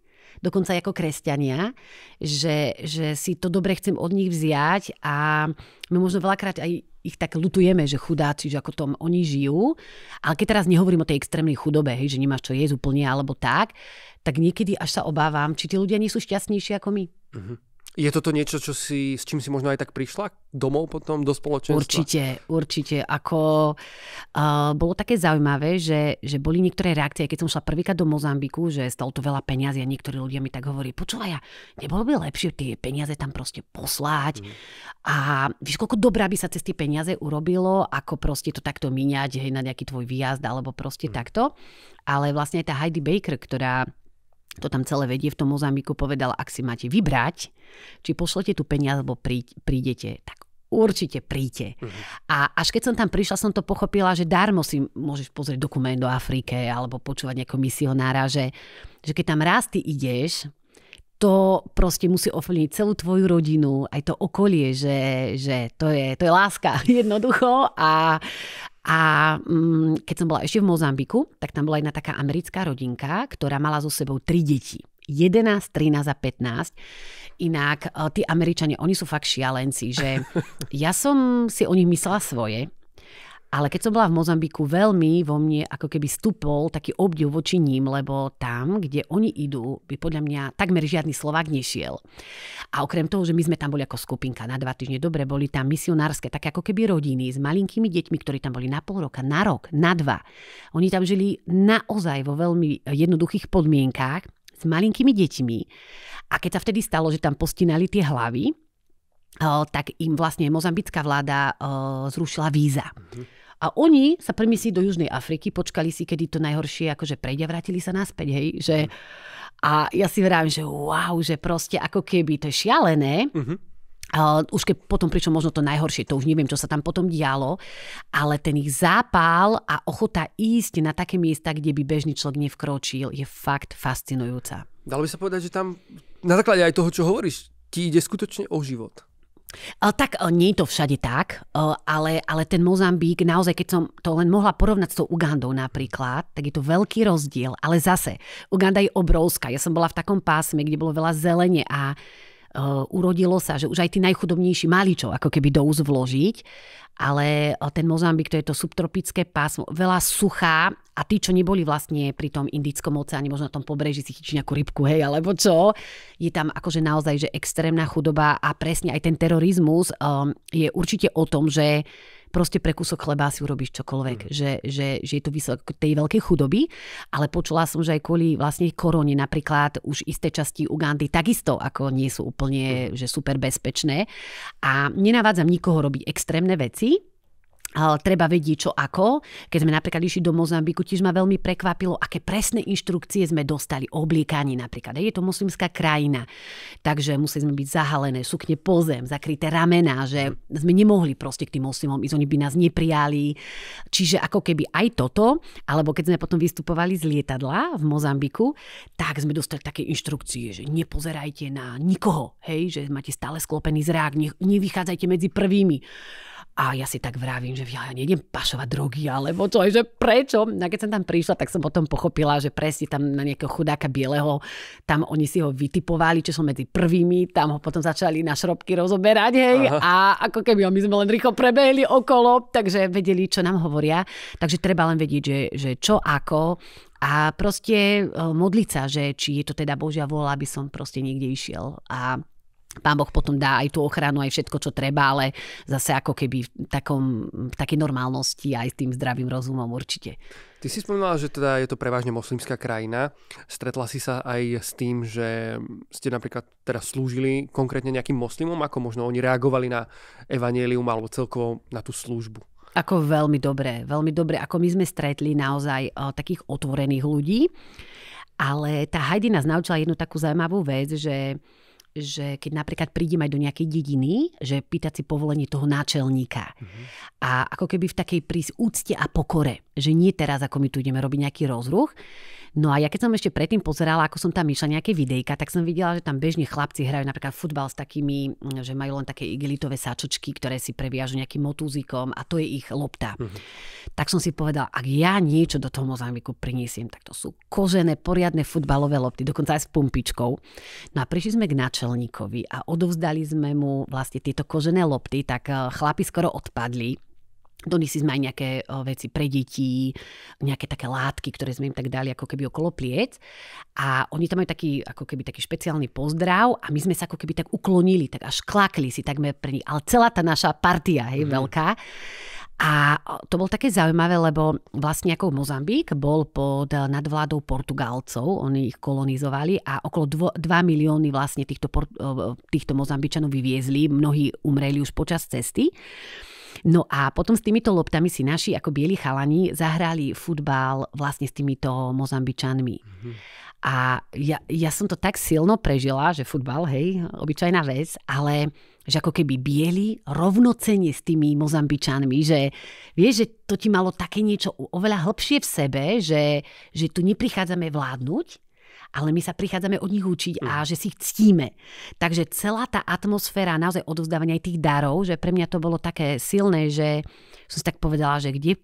dokonca ako kresťania, že, že si to dobre chcem od nich vziať a my možno veľakrát aj ich tak lutujeme, že chudáci, že ako tom oni žijú. Ale keď teraz nehovorím o tej extrémnej chudobe, hej, že nemáš čo jesť úplne alebo tak, tak niekedy až sa obávam, či tí ľudia nie sú šťastnejší ako my. Uh-huh. Je toto niečo, čo si, s čím si možno aj tak prišla domov potom do spoločenstva? Určite, určite. Ako, uh, bolo také zaujímavé, že, že boli niektoré reakcie, keď som šla prvýkrát do Mozambiku, že stalo to veľa peniazy a niektorí ľudia mi tak hovorí, počúvaj, ja, nebolo by lepšie tie peniaze tam proste poslať mm. a vieš, koľko dobrá by sa cez tie peniaze urobilo, ako proste to takto míňať, hej, na nejaký tvoj výjazd alebo proste mm. takto. Ale vlastne aj tá Heidi Baker, ktorá to tam celé vedie v tom Mozambiku, povedal, ak si máte vybrať, či pošlete tu peniaze, alebo prídete, tak určite príďte. Uh-huh. A až keď som tam prišla, som to pochopila, že darmo si môžeš pozrieť dokument do Afrike alebo počúvať nejakú misionára, že, že keď tam raz ty ideš, to proste musí ovplyvniť celú tvoju rodinu, aj to okolie, že, že to, je, to je láska jednoducho a, a mm, keď som bola ešte v Mozambiku, tak tam bola jedna taká americká rodinka, ktorá mala so sebou tri deti. 11, 13 a 15. Inak e, tí Američania, oni sú fakt šialenci, že ja som si o nich myslela svoje, ale keď som bola v Mozambiku, veľmi vo mne ako keby stúpol taký obdiv voči ním, lebo tam, kde oni idú, by podľa mňa takmer žiadny Slovák nešiel. A okrem toho, že my sme tam boli ako skupinka na dva týždne, dobre, boli tam misionárske, tak ako keby rodiny s malinkými deťmi, ktorí tam boli na pol roka, na rok, na dva. Oni tam žili naozaj vo veľmi jednoduchých podmienkách s malinkými deťmi. A keď sa vtedy stalo, že tam postínali tie hlavy, eh, tak im vlastne mozambická vláda eh, zrušila víza. Mm-hmm. A oni sa premiesli do Južnej Afriky, počkali si, kedy to najhoršie akože prejde a vrátili sa naspäť, hej, že... Mhm. A ja si vravím, že wow, že proste ako keby to je šialené, uh-huh. už keď potom prišlo možno to najhoršie, to už neviem, čo sa tam potom dialo, ale ten ich zápal a ochota ísť na také miesta, kde by bežný človek nevkročil, je fakt fascinujúca. Dalo by sa povedať, že tam na základe aj toho, čo hovoríš, ti ide skutočne o život. Eh, tak eh, nie je to všade tak, eh, ale, ale ten Mozambík, naozaj, keď som to len mohla porovnať s tou Ugandou napríklad, tak je to veľký rozdiel, ale zase, Uganda je obrovská. Ja som bola v takom pásme, kde bolo veľa zelene a Uh, urodilo sa, že už aj tí najchudobnejší mali čo ako keby do úz vložiť, ale ten Mozambik to je to subtropické pásmo, veľa suchá a tí, čo neboli vlastne pri tom Indickom oceáne, možno na tom pobreží si chytí nejakú rybku, hej, alebo čo, je tam akože naozaj, že extrémna chudoba a presne aj ten terorizmus um, je určite o tom, že proste pre kúsok chleba si urobíš čokoľvek, mm. že, že, že je to výsledok tej veľkej chudoby, ale počula som, že aj kvôli vlastne korone napríklad už isté časti Ugandy takisto ako nie sú úplne mm. že super bezpečné a nenavádzam nikoho robiť extrémne veci, treba vedieť čo ako. Keď sme napríklad išli do Mozambiku, tiež ma veľmi prekvapilo, aké presné inštrukcie sme dostali o obliekaní napríklad. Je to moslimská krajina, takže museli sme byť zahalené, sukne po zem, zakryté ramená, že sme nemohli proste k tým moslimom ísť, oni by nás neprijali. Čiže ako keby aj toto, alebo keď sme potom vystupovali z lietadla v Mozambiku, tak sme dostali také inštrukcie, že nepozerajte na nikoho, hej, že máte stále sklopený zrák, nevychádzajte medzi prvými. A ja si tak vravím, že ja nejdem pašovať drogy, alebo čo, že prečo? A keď som tam prišla, tak som potom pochopila, že presne tam na nejakého chudáka bieleho, tam oni si ho vytipovali, čo som medzi prvými, tam ho potom začali na šrobky rozoberať, hej, Aha. a ako keby my sme len rýchlo prebehli okolo, takže vedeli, čo nám hovoria. Takže treba len vedieť, že, že čo ako, a proste e, modliť sa, že či je to teda Božia vola, aby som proste niekde išiel. A Pán Boh potom dá aj tú ochranu, aj všetko, čo treba, ale zase ako keby v, takom, v takej normálnosti aj s tým zdravým rozumom určite. Ty si spomínala, že teda je to prevažne moslimská krajina. Stretla si sa aj s tým, že ste napríklad teraz slúžili konkrétne nejakým moslimom, ako možno oni reagovali na evanelium alebo celkovo na tú službu? Ako veľmi dobre, veľmi dobre. Ako my sme stretli naozaj o, takých otvorených ľudí, ale tá Heidi nás naučila jednu takú zaujímavú vec, že že keď napríklad prídem aj do nejakej dediny, že pýtať si povolenie toho náčelníka. Mm-hmm. A ako keby v takej prísť úcte a pokore, že nie teraz, ako my tu ideme robiť nejaký rozruch, No a ja keď som ešte predtým pozerala, ako som tam išla nejaké videjka, tak som videla, že tam bežne chlapci hrajú napríklad futbal s takými, mm, že majú len také igelitové sačočky, ktoré si previažu nejakým motúzikom a to je ich lopta. Mm-hmm. Tak som si povedala, ak ja niečo do toho Mozambiku priniesiem, tak to sú kožené, poriadne futbalové lopty, dokonca aj s pumpičkou. No a prišli sme k náčelníkovi a odovzdali sme mu vlastne tieto kožené lopty, tak eh, chlapi skoro odpadli. Donesli sme aj nejaké veci pre detí, nejaké také látky, ktoré sme im tak dali ako keby okolo pliec. A oni tam majú taký, ako keby taký špeciálny pozdrav a my sme sa ako keby tak uklonili, tak až klakli si takmer pre nich. Ale celá tá naša partia, je mm. veľká. A to bolo také zaujímavé, lebo vlastne ako Mozambík bol pod eh, nadvládou Portugálcov, oni ich kolonizovali a okolo 2 milióny vlastne týchto, eh, týchto Mozambičanov vyviezli, mnohí umreli už počas cesty. No a potom s týmito loptami si naši ako bieli chalani zahrali futbal vlastne s týmito mozambičanmi. Mm-hmm. A ja, ja som to tak silno prežila, že futbal, hej, obyčajná vec, ale že ako keby bieli rovnocenie s tými mozambičanmi, že vieš, že to ti malo také niečo oveľa hlbšie v sebe, že, že tu neprichádzame vládnuť, ale my sa prichádzame od nich učiť a mhm. že si ich ctíme. Takže celá tá atmosféra naozaj odovzdávania aj tých darov, že pre mňa to bolo také silné, že som si tak povedala, že kde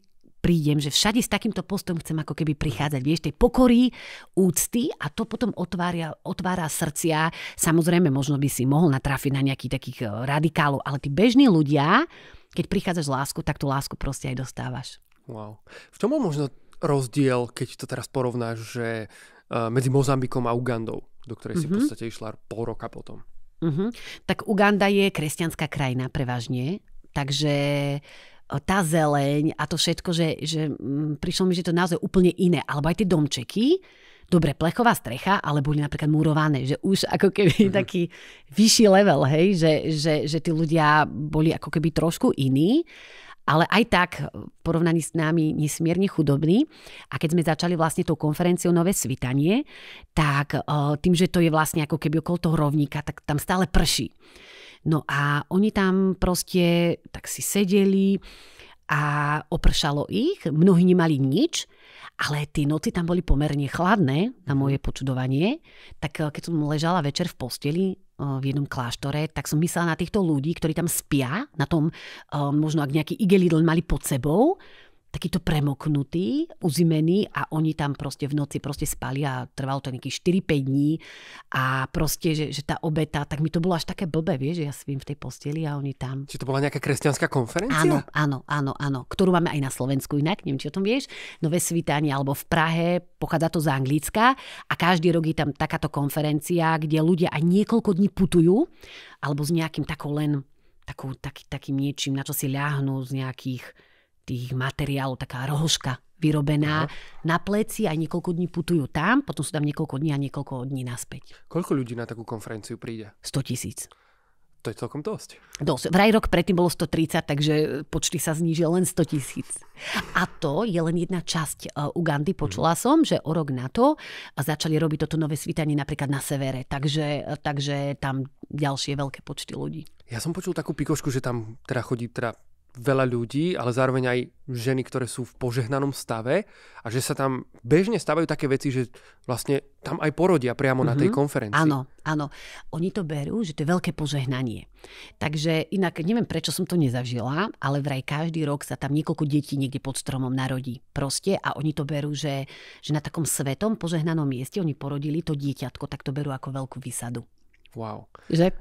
prídem, že všade s takýmto postom chcem ako keby prichádzať, vieš, tej pokory, úcty a to potom otvára, otvára srdcia. Samozrejme, možno by si mohol natrafiť na nejakých takých e, radikálov, ale tí bežní ľudia, keď prichádzaš lásku, tak tú lásku proste aj dostávaš. Wow. V čom možno rozdiel, keď to teraz porovnáš, že Eh, medzi Mozambikom a Ugandou, do ktorej mm-hmm. si v mhm. podstate išla pol roka potom. Mm-hmm. Tak Uganda je kresťanská krajina prevažne, takže eh, tá zeleň a to všetko, že, že mm, prišlo mi, že to naozaj úplne iné. Alebo aj tie domčeky, dobre, plechová strecha, ale boli napríklad murované, že už ako keby mm-hmm. taký vyšší level, hej, že, že, že tí ľudia boli ako keby trošku iní ale aj tak v porovnaní s nami nesmierne chudobný. A keď sme začali vlastne tou konferenciou Nové svitanie, tak e, tým, že to je vlastne ako keby okolo toho rovníka, tak tam stále prší. No a oni tam proste tak si sedeli a opršalo ich, mnohí nemali nič, ale tie noci tam boli pomerne chladné na moje mhm. počudovanie, tak eh, keď som ležala večer v posteli eh, v jednom kláštore, tak som myslela na týchto ľudí, ktorí tam spia, na tom eh, možno ak nejaký igelidl mali pod sebou takýto premoknutý, uzimený a oni tam proste v noci proste spali a trvalo to nejakých 4-5 dní a proste, že, že tá obeta, tak mi to bolo až také blbé, vieš, že ja spím v tej posteli a oni tam. Či to bola nejaká kresťanská konferencia? Áno, áno, áno, áno, ktorú máme aj na Slovensku inak, neviem, či o tom vieš, Nové svítanie alebo v Prahe, pochádza to z Anglicka a každý rok je tam takáto konferencia, kde ľudia aj niekoľko dní putujú alebo s nejakým takou len takou, taký, takým niečím, na čo si ľahnú z nejakých tých materiálov, taká rohoška vyrobená Aha. na pleci a niekoľko dní putujú tam, potom sú tam niekoľko dní a niekoľko dní naspäť. Koľko ľudí na takú konferenciu príde? 100 tisíc. To je celkom dosť. Dosť. Vraj rok predtým bolo 130, takže e, počty sa znížil len 100 tisíc. A to je len jedna časť e, Ugandy. Počula mhm. som, že o rok na to začali robiť toto nové svítanie napríklad na severe. Takže, e, takže tam ďalšie veľké počty ľudí. Ja som počul takú pikošku, že tam teda chodí teda veľa ľudí, ale zároveň aj ženy, ktoré sú v požehnanom stave a že sa tam bežne stavajú také veci, že vlastne tam aj porodia priamo mm-hmm. na tej mhm. konferencii. Áno, áno. Oni to berú, že to je veľké požehnanie. Takže inak neviem, prečo som to nezažila, ale vraj každý rok sa tam niekoľko detí niekde pod stromom narodí. Proste a oni to berú, že, že na takom svetom požehnanom mieste oni porodili to dieťatko, tak to berú ako veľkú výsadu. Wow. Že?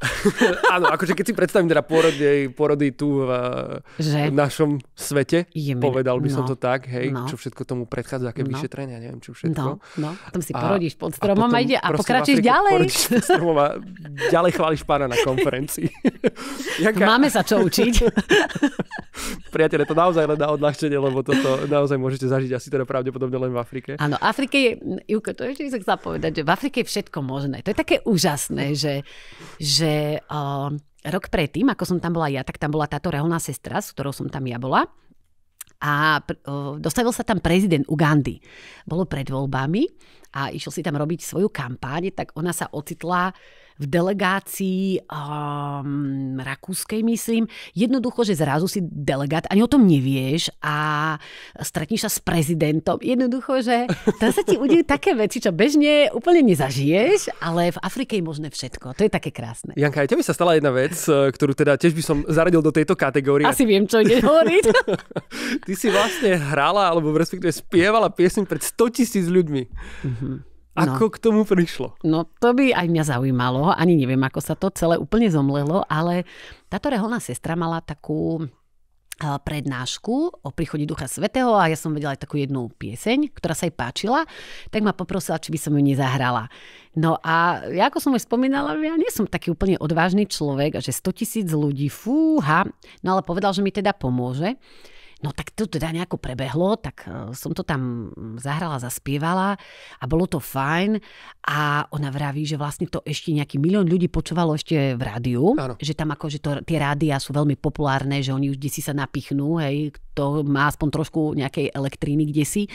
Áno, akože keď si predstavím teda pôrod jej, porody tu v, eh, že? v našom svete, Jemine. povedal by no. som to tak, hej, no. čo všetko tomu predchádza, aké no. vyšetrenia, neviem čo všetko. No, no. Potom si porodíš pod stromom a, a ide a pokračuješ ďalej. pod a ďalej chváliš pána na konferencii. Jaká... Máme sa čo učiť. Priatelia, to naozaj len na odľahčenie, lebo toto naozaj môžete zažiť asi teda pravdepodobne len v Afrike. Áno, Afrike je, Juko, to ešte by som chcela povedať, že v Afrike je všetko možné. To je také úžasné, že, že že uh, rok predtým, ako som tam bola ja, tak tam bola táto reálna sestra, s ktorou som tam ja bola. A uh, dostavil sa tam prezident Ugandy. Bolo pred voľbami a išiel si tam robiť svoju kampáň, tak ona sa ocitla uh, v delegácii um, rakúskej, myslím. Jednoducho, že zrazu si delegát, ani o tom nevieš a stretneš sa s prezidentom. Jednoducho, že tam sa ti udejú také veci, čo bežne úplne nezažiješ, ale v Afrike je možné všetko. To je také krásne. Janka, aj tebe sa stala jedna vec, eh, ktorú teda tiež by som zaradil do tejto kategórie. Asi viem, čo ide hovoriť. Ty si vlastne hrala, alebo respektíve spievala piesň pred 100 tisíc ľuďmi. Mm-hmm. No. Ako no. k tomu prišlo? No to by aj mňa zaujímalo, ani neviem, ako sa to celé úplne zomlelo, ale táto reholná sestra mala takú e, prednášku o príchode Ducha Svetého a ja som vedela aj takú jednu pieseň, ktorá sa jej páčila, tak ma poprosila, či by som ju nezahrala. No a ja, ako som už spomínala, ja nie som taký úplne odvážny človek, že 100 tisíc ľudí, fúha, no ale povedal, že mi teda pomôže. No tak to teda nejako prebehlo, tak e, som to tam zahrala, zaspievala a bolo to fajn. A ona vraví, že vlastne to ešte nejaký milión ľudí počúvalo ešte v rádiu, ano. že tam ako, že to, tie rádia sú veľmi populárne, že oni už si sa napichnú, hej, to má aspoň trošku nejakej elektríny si.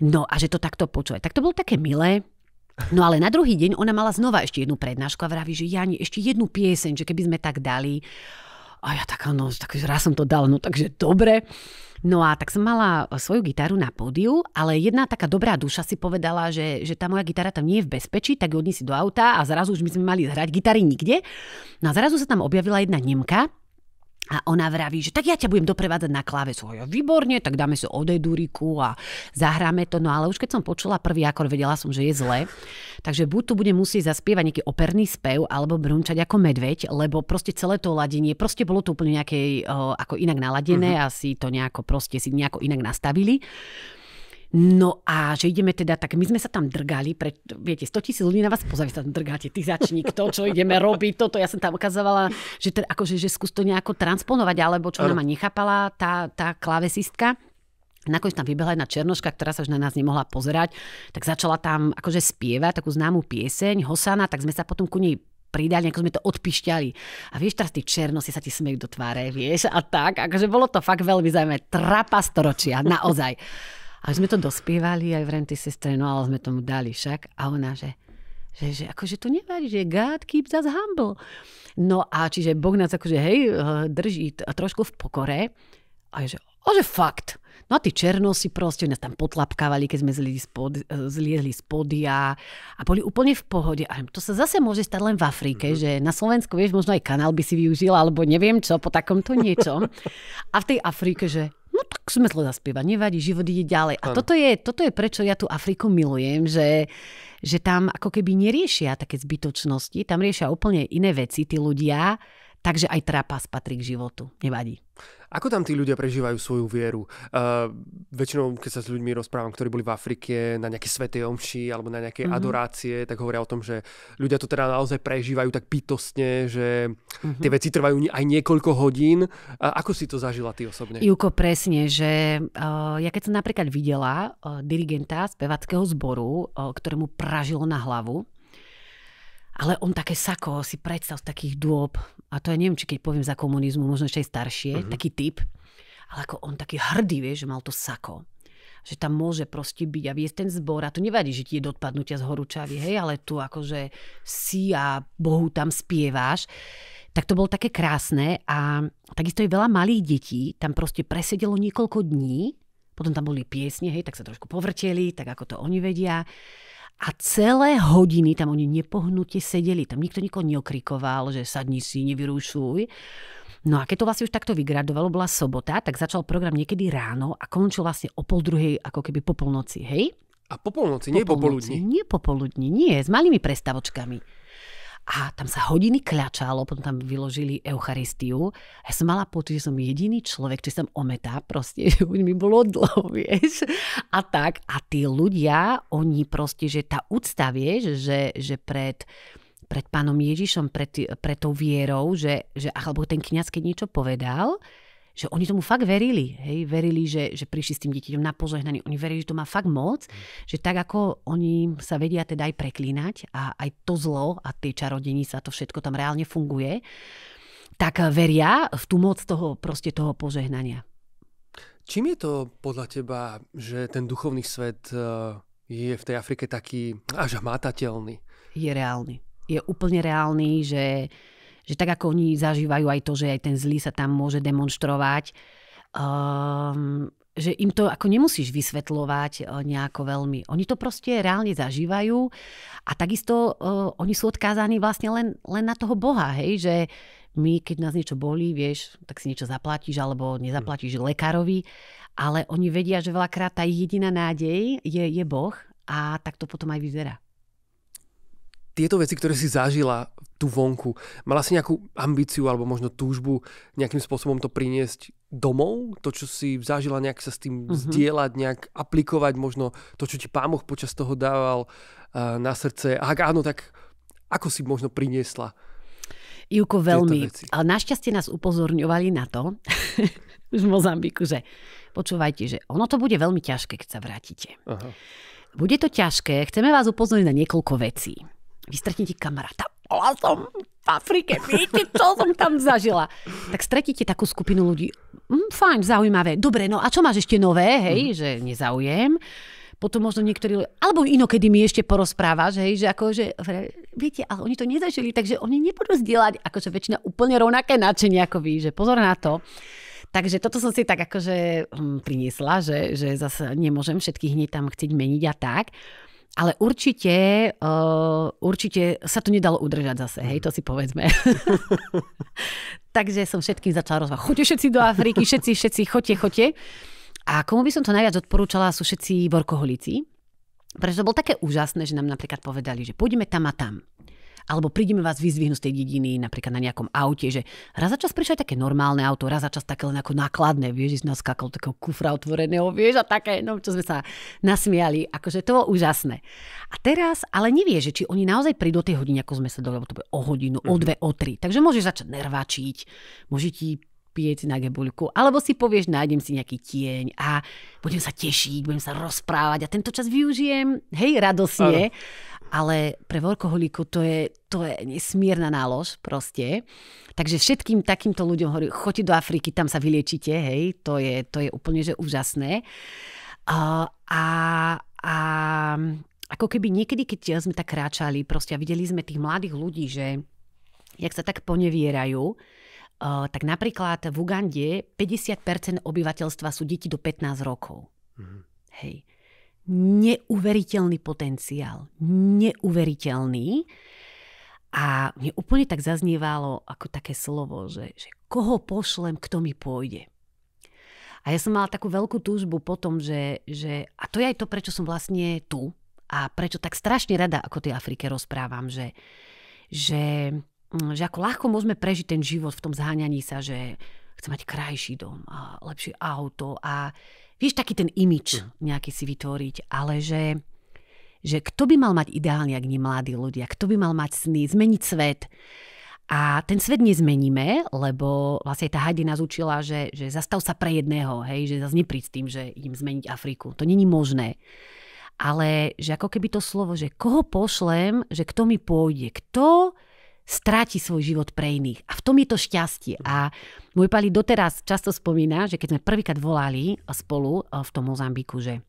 No a že to takto počúvať. Tak to bolo také milé, No ale na druhý deň ona mala znova ešte jednu prednášku a vraví, že Jani, ešte jednu pieseň, že keby sme tak dali. A ja taká, no, tak raz som to dal, no takže dobre. No a tak som mala svoju gitaru na pódiu, ale jedna taká dobrá duša si povedala, že, že tá moja gitara tam nie je v bezpečí, tak ju odnesi do auta a zrazu už my sme mali hrať gitary nikde. No a zrazu sa tam objavila jedna Nemka, a ona vraví, že tak ja ťa budem doprevádzať na kláve svojho. výborne, tak dáme si odej a zahráme to. No ale už keď som počula prvý akor, vedela som, že je zle. Takže buď tu budem musieť zaspievať nejaký operný spev, alebo brunčať ako medveď, lebo proste celé to ladenie, proste bolo to úplne nejaké, ako inak naladené uh-huh. Mhm. a si to nejako proste si nejako inak nastavili. No a že ideme teda, tak my sme sa tam drgali, pre, viete, 100 tisíc ľudí na vás pozdraví sa tam drgáte, ty začni, kto, čo ideme robiť, toto, ja som tam ukazovala, že, teda, akože, že skús to nejako transponovať, alebo čo ona ma nechápala tá, tá klavesistka. Nakoniec tam vybehla jedna černoška, ktorá sa už na nás nemohla pozerať, tak začala tam akože spievať takú známú pieseň Hosana, tak sme sa potom ku nej pridali, ako sme to odpišťali. A vieš, teraz tie černosti sa ti smejú do tváre, vieš, a tak. Akože bolo to fakt veľmi zaujímavé. Trapa storočia, naozaj. A sme to dospievali aj v Renty sestre, no ale sme tomu dali však. A ona, že, že, že akože to nevadí, že God keeps us humble. No a čiže Boh nás akože, hej, eh, drží trošku v pokore. A že, a že fakt. No a tí černosi proste nás tam potlapkávali, keď sme zliezli spod, eh, zliezli z podia a boli úplne v pohode. A to sa zase môže stať len v Afrike, mm-hmm. že na Slovensku, vieš, možno aj kanál by si využila, alebo neviem čo, po takomto niečom. A v tej Afrike, že no tak smetlo zaspievať, nevadí, život ide ďalej. A toto je, toto je prečo ja tú Afriku milujem, že, že tam ako keby neriešia také zbytočnosti, tam riešia úplne iné veci tí ľudia, takže aj trapas patrí k životu, nevadí. Ako tam tí ľudia prežívajú svoju vieru? Uh, väčšinou, keď sa s ľuďmi rozprávam, ktorí boli v Afrike na nejaké sveté omši alebo na nejaké mm-hmm. adorácie, tak hovoria o tom, že ľudia to teda naozaj prežívajú tak bytostne, že mm-hmm. tie mhm. veci trvajú aj niekoľko hodín. Uh, ako si to zažila ty osobne? Juko, presne, že uh, ja keď som napríklad videla uh, dirigenta spevackého zboru, uh, ktorému pražilo na hlavu, ale on také sako si predstav z takých dôb, a to ja neviem, či keď poviem za komunizmu, možno ešte aj staršie, mm-hmm. taký typ, ale ako on taký hrdý, vie, že mal to sako že tam môže proste byť a viesť ten zbor a to nevadí, že ti je dopadnutia z horúčavy, hej, ale tu akože si a Bohu tam spieváš. Tak to bolo také krásne a takisto je veľa malých detí, tam proste presedelo niekoľko dní, potom tam boli piesne, hej, tak sa trošku povrteli, tak ako to oni vedia. A celé hodiny tam oni nepohnutie sedeli. Tam nikto nikoho neokrikoval, že sadni si, nevyrušuj. No a keď to vlastne už takto vygradovalo, bola sobota, tak začal program niekedy ráno a končil vlastne o pol druhej, ako keby po polnoci, hej? A po polnoci, po nie popoludní? Nie popoludní, nie, s malými prestavočkami. A tam sa hodiny kľačalo, potom tam vyložili Eucharistiu. A ja som mala pocit, že som jediný človek, či som ometá, proste, že už mi bolo dlho, vieš. A tak, a tí ľudia, oni proste, že tá úcta, vieš, že, že pred pred pánom Ježišom, pred, pred tou vierou, že, že alebo ten kniaz, keď niečo povedal, že oni tomu fakt verili, hej, verili, že, že prišli s tým dieťaťom na požehnanie, oni verili, že to má fakt moc, mm. že tak ako oni sa vedia teda aj preklínať a aj to zlo a tie čarodení sa to všetko tam reálne funguje, tak veria v tú moc toho proste toho požehnania. Čím je to podľa teba, že ten duchovný svet eh, je v tej Afrike taký až hmatateľný? Je reálny. Je úplne reálny, že že tak ako oni zažívajú aj to, že aj ten zlý sa tam môže demonstrovať, um, že im to ako nemusíš vysvetľovať e, nejako veľmi. Oni to proste reálne zažívajú a takisto uh, oni sú odkázaní vlastne len, len na toho Boha, hej, že my, keď nás niečo bolí, vieš, tak si niečo zaplatíš alebo hm. nezaplatíš mm. lekárovi, ale oni vedia, že veľakrát tá jediná nádej je, je Boh a tak to potom aj vyzerá tieto veci, ktoré si zažila tu vonku, mala si nejakú ambíciu alebo možno túžbu nejakým spôsobom to priniesť domov? To, čo si zažila, nejak sa s tým mm-hmm. zdieľať, nejak aplikovať možno to, čo ti pámoch počas toho dával uh, na srdce? A ak áno, tak ako si možno priniesla Juko, veľmi. Ale našťastie nás upozorňovali na to, už v Mozambiku, že počúvajte, že ono to bude veľmi ťažké, keď sa vrátite. Aha. Bude to ťažké, chceme vás upozorniť na niekoľko vecí ti kamaráta. Bola som v Afrike, viete, čo som tam zažila. Tak stretíte takú skupinu ľudí. Mm, fajn, zaujímavé. Dobre, no a čo máš ešte nové, hej, mm. že nezaujem potom možno niektorí, alebo inokedy mi ešte porozprávaš, hej, že ako, že viete, ale oni to nezažili, takže oni nebudú zdieľať akože väčšina úplne rovnaké nadšenie ako vy, že pozor na to. Takže toto som si tak akože hm, priniesla, že, že zase nemôžem všetkých hneď tam chcieť meniť a tak. Ale určite, uh, určite sa to nedalo udržať zase, hej, to si povedzme. Takže som všetkým začala rozvať. Choďte všetci do Afriky, všetci, všetci, chodte, chodte. A komu by som to najviac odporúčala, sú všetci workoholici. Pretože to bolo také úžasné, že nám napríklad povedali, že poďme tam a tam alebo prídeme vás vyzvihnúť z tej dediny napríklad na nejakom aute, že raz za čas prišlo také normálne auto, raz za čas také len ako nákladné, vieš, že nás skákalo takého kufra otvoreného, vieš, a také, no čo sme sa nasmiali, akože to bolo úžasné. A teraz, ale nevie, že či oni naozaj prídu do tej hodiny, ako sme sa dohodli, o hodinu, mm-hmm. o mhm. dve, o tri. Takže môžeš začať nervačiť, môže ti pieť na gebuľku. Alebo si povieš, nájdem si nejaký tieň a budem sa tešiť, budem sa rozprávať a tento čas využijem, hej, radosne. Ano. Ale pre workoholiku to je, to je nesmierna nálož proste. Takže všetkým takýmto ľuďom hovorím, choďte do Afriky, tam sa vyliečite, hej, to je, to je úplne že úžasné. A, a, a ako keby niekedy, keď sme tak kráčali proste a videli sme tých mladých ľudí, že jak sa tak ponevierajú, Eh, tak napríklad v Ugande 50% obyvateľstva sú deti do 15 rokov. mm Hej. Neuveriteľný potenciál. Neuveriteľný. A mne úplne tak zaznievalo ako také slovo, že, že koho pošlem, kto mi pôjde. A ja som mala takú veľkú túžbu tom, že, že a to je aj to, prečo som vlastne tu a prečo tak strašne rada ako tej Afrike rozprávam, že, že Mm, že ako ľahko môžeme prežiť ten život v tom zháňaní sa, že chcem mať krajší dom a lepšie auto a vieš, taký ten imič mhm. nejaký si vytvoriť, ale že, že kto by mal mať ideálne, ak nie mladí ľudia, kto by mal mať sny, zmeniť svet. A ten svet nezmeníme, lebo vlastne tá Heidi nás učila, že, že zastav sa pre jedného, hej, že zase nepríď s tým, že idem zmeniť Afriku. To není možné. Ale že ako keby to slovo, že koho pošlem, že kto mi pôjde, kto stráti svoj život pre iných. A v tom je to šťastie. A môj pali doteraz často spomína, že keď sme prvýkrát volali spolu e, v tom Mozambiku, že,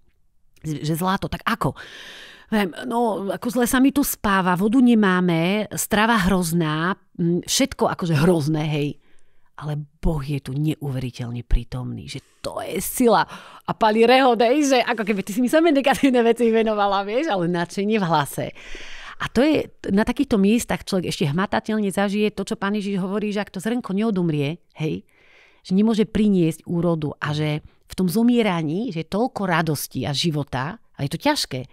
že zlato, tak ako? No, ako zle sa mi tu spáva, vodu nemáme, strava hrozná, všetko akože hrozné, hej. Ale Boh je tu neuveriteľne prítomný, že to je sila. A pali rehodej, že ako keby ty si mi samé negatívne veci venovala, vieš, ale nadšenie v hlase. A to je, na takýchto miestach človek ešte hmatateľne zažije to, čo pán Ježiš hovorí, že ak to zrnko neodumrie, hej, že nemôže priniesť úrodu a že v tom zomieraní, že je toľko radosti a života, a je to ťažké,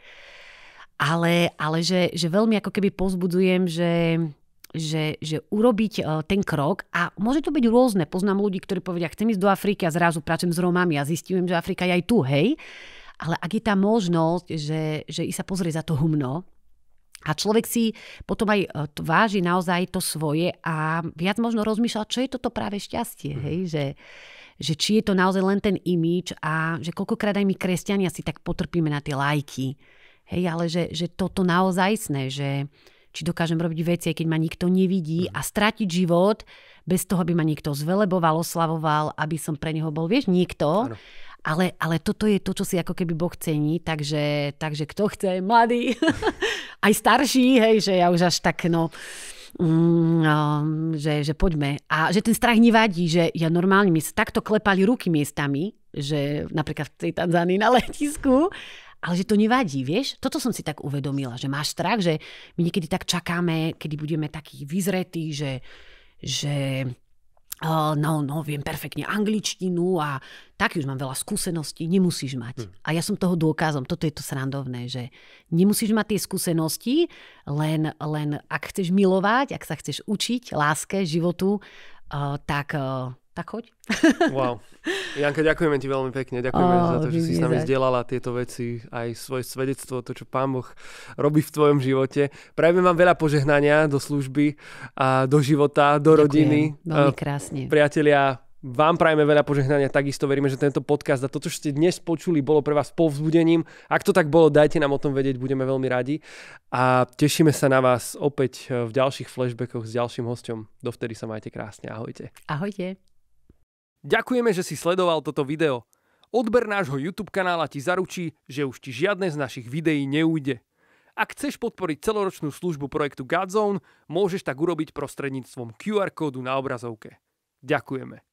ale, ale že, že veľmi ako keby pozbudzujem, že, že, že urobiť e, ten krok a môže to byť rôzne. Poznám ľudí, ktorí povedia, chcem ísť do Afriky a zrazu pracujem s Romami a zistím, že Afrika je aj tu, hej. Ale ak je tá možnosť, že, že i sa pozrie za to humno, a človek si potom aj e, váži naozaj to svoje a viac možno rozmýšľa, čo je toto práve šťastie. Mm. Hej? Že, že či je to naozaj len ten imič a že koľkokrát aj my kresťania si tak potrpíme na tie lajky. Hej, ale že, že toto sne, že či dokážem robiť veci, keď ma nikto nevidí mm. a stratiť život bez toho, aby ma niekto zveleboval, oslavoval, aby som pre neho bol, vieš, niekto. Ano. Ale, ale toto je to, čo si ako keby Boh cení, takže, takže kto chce, mladý, aj starší, hej, že ja už až tak, no, Mm, že, že poďme. A že ten strach nevadí, že ja normálne mi takto klepali ruky miestami, že napríklad v tej Tanzánii na letisku, ale že to nevadí, vieš? Toto som si tak uvedomila, že máš strach, že my niekedy tak čakáme, kedy budeme takí vyzretí, že, že no, no, viem perfektne angličtinu a tak už mám veľa skúseností, nemusíš mať. Hm. A ja som toho dôkazom, toto je to srandovné, že nemusíš mať tie skúsenosti, len, len ak chceš milovať, ak sa chceš učiť láske, životu, uh, tak uh, tak choď. wow. Janka, ďakujeme ti veľmi pekne. Ďakujeme oh, za to, že si s nami zdieľala tieto veci, aj svoje svedectvo, to, čo Pán Boh robí v tvojom živote. Prajme vám veľa požehnania do služby, a do života, do Ďakujem. rodiny. Veľmi eh, krásne. Priatelia, vám prajeme veľa požehnania, takisto veríme, že tento podcast a to, čo ste dnes počuli, bolo pre vás povzbudením. Ak to tak bolo, dajte nám o tom vedieť, budeme veľmi radi. A tešíme sa na vás opäť eh, v ďalších flashbackoch s ďalším hostom. Dovtedy sa majte krásne. Ahojte. Ahojte. Ďakujeme, že si sledoval toto video. Odber nášho YouTube kanála ti zaručí, že už ti žiadne z našich videí neújde. Ak chceš podporiť celoročnú službu projektu Godzone, môžeš tak urobiť prostredníctvom QR kódu na obrazovke. Ďakujeme.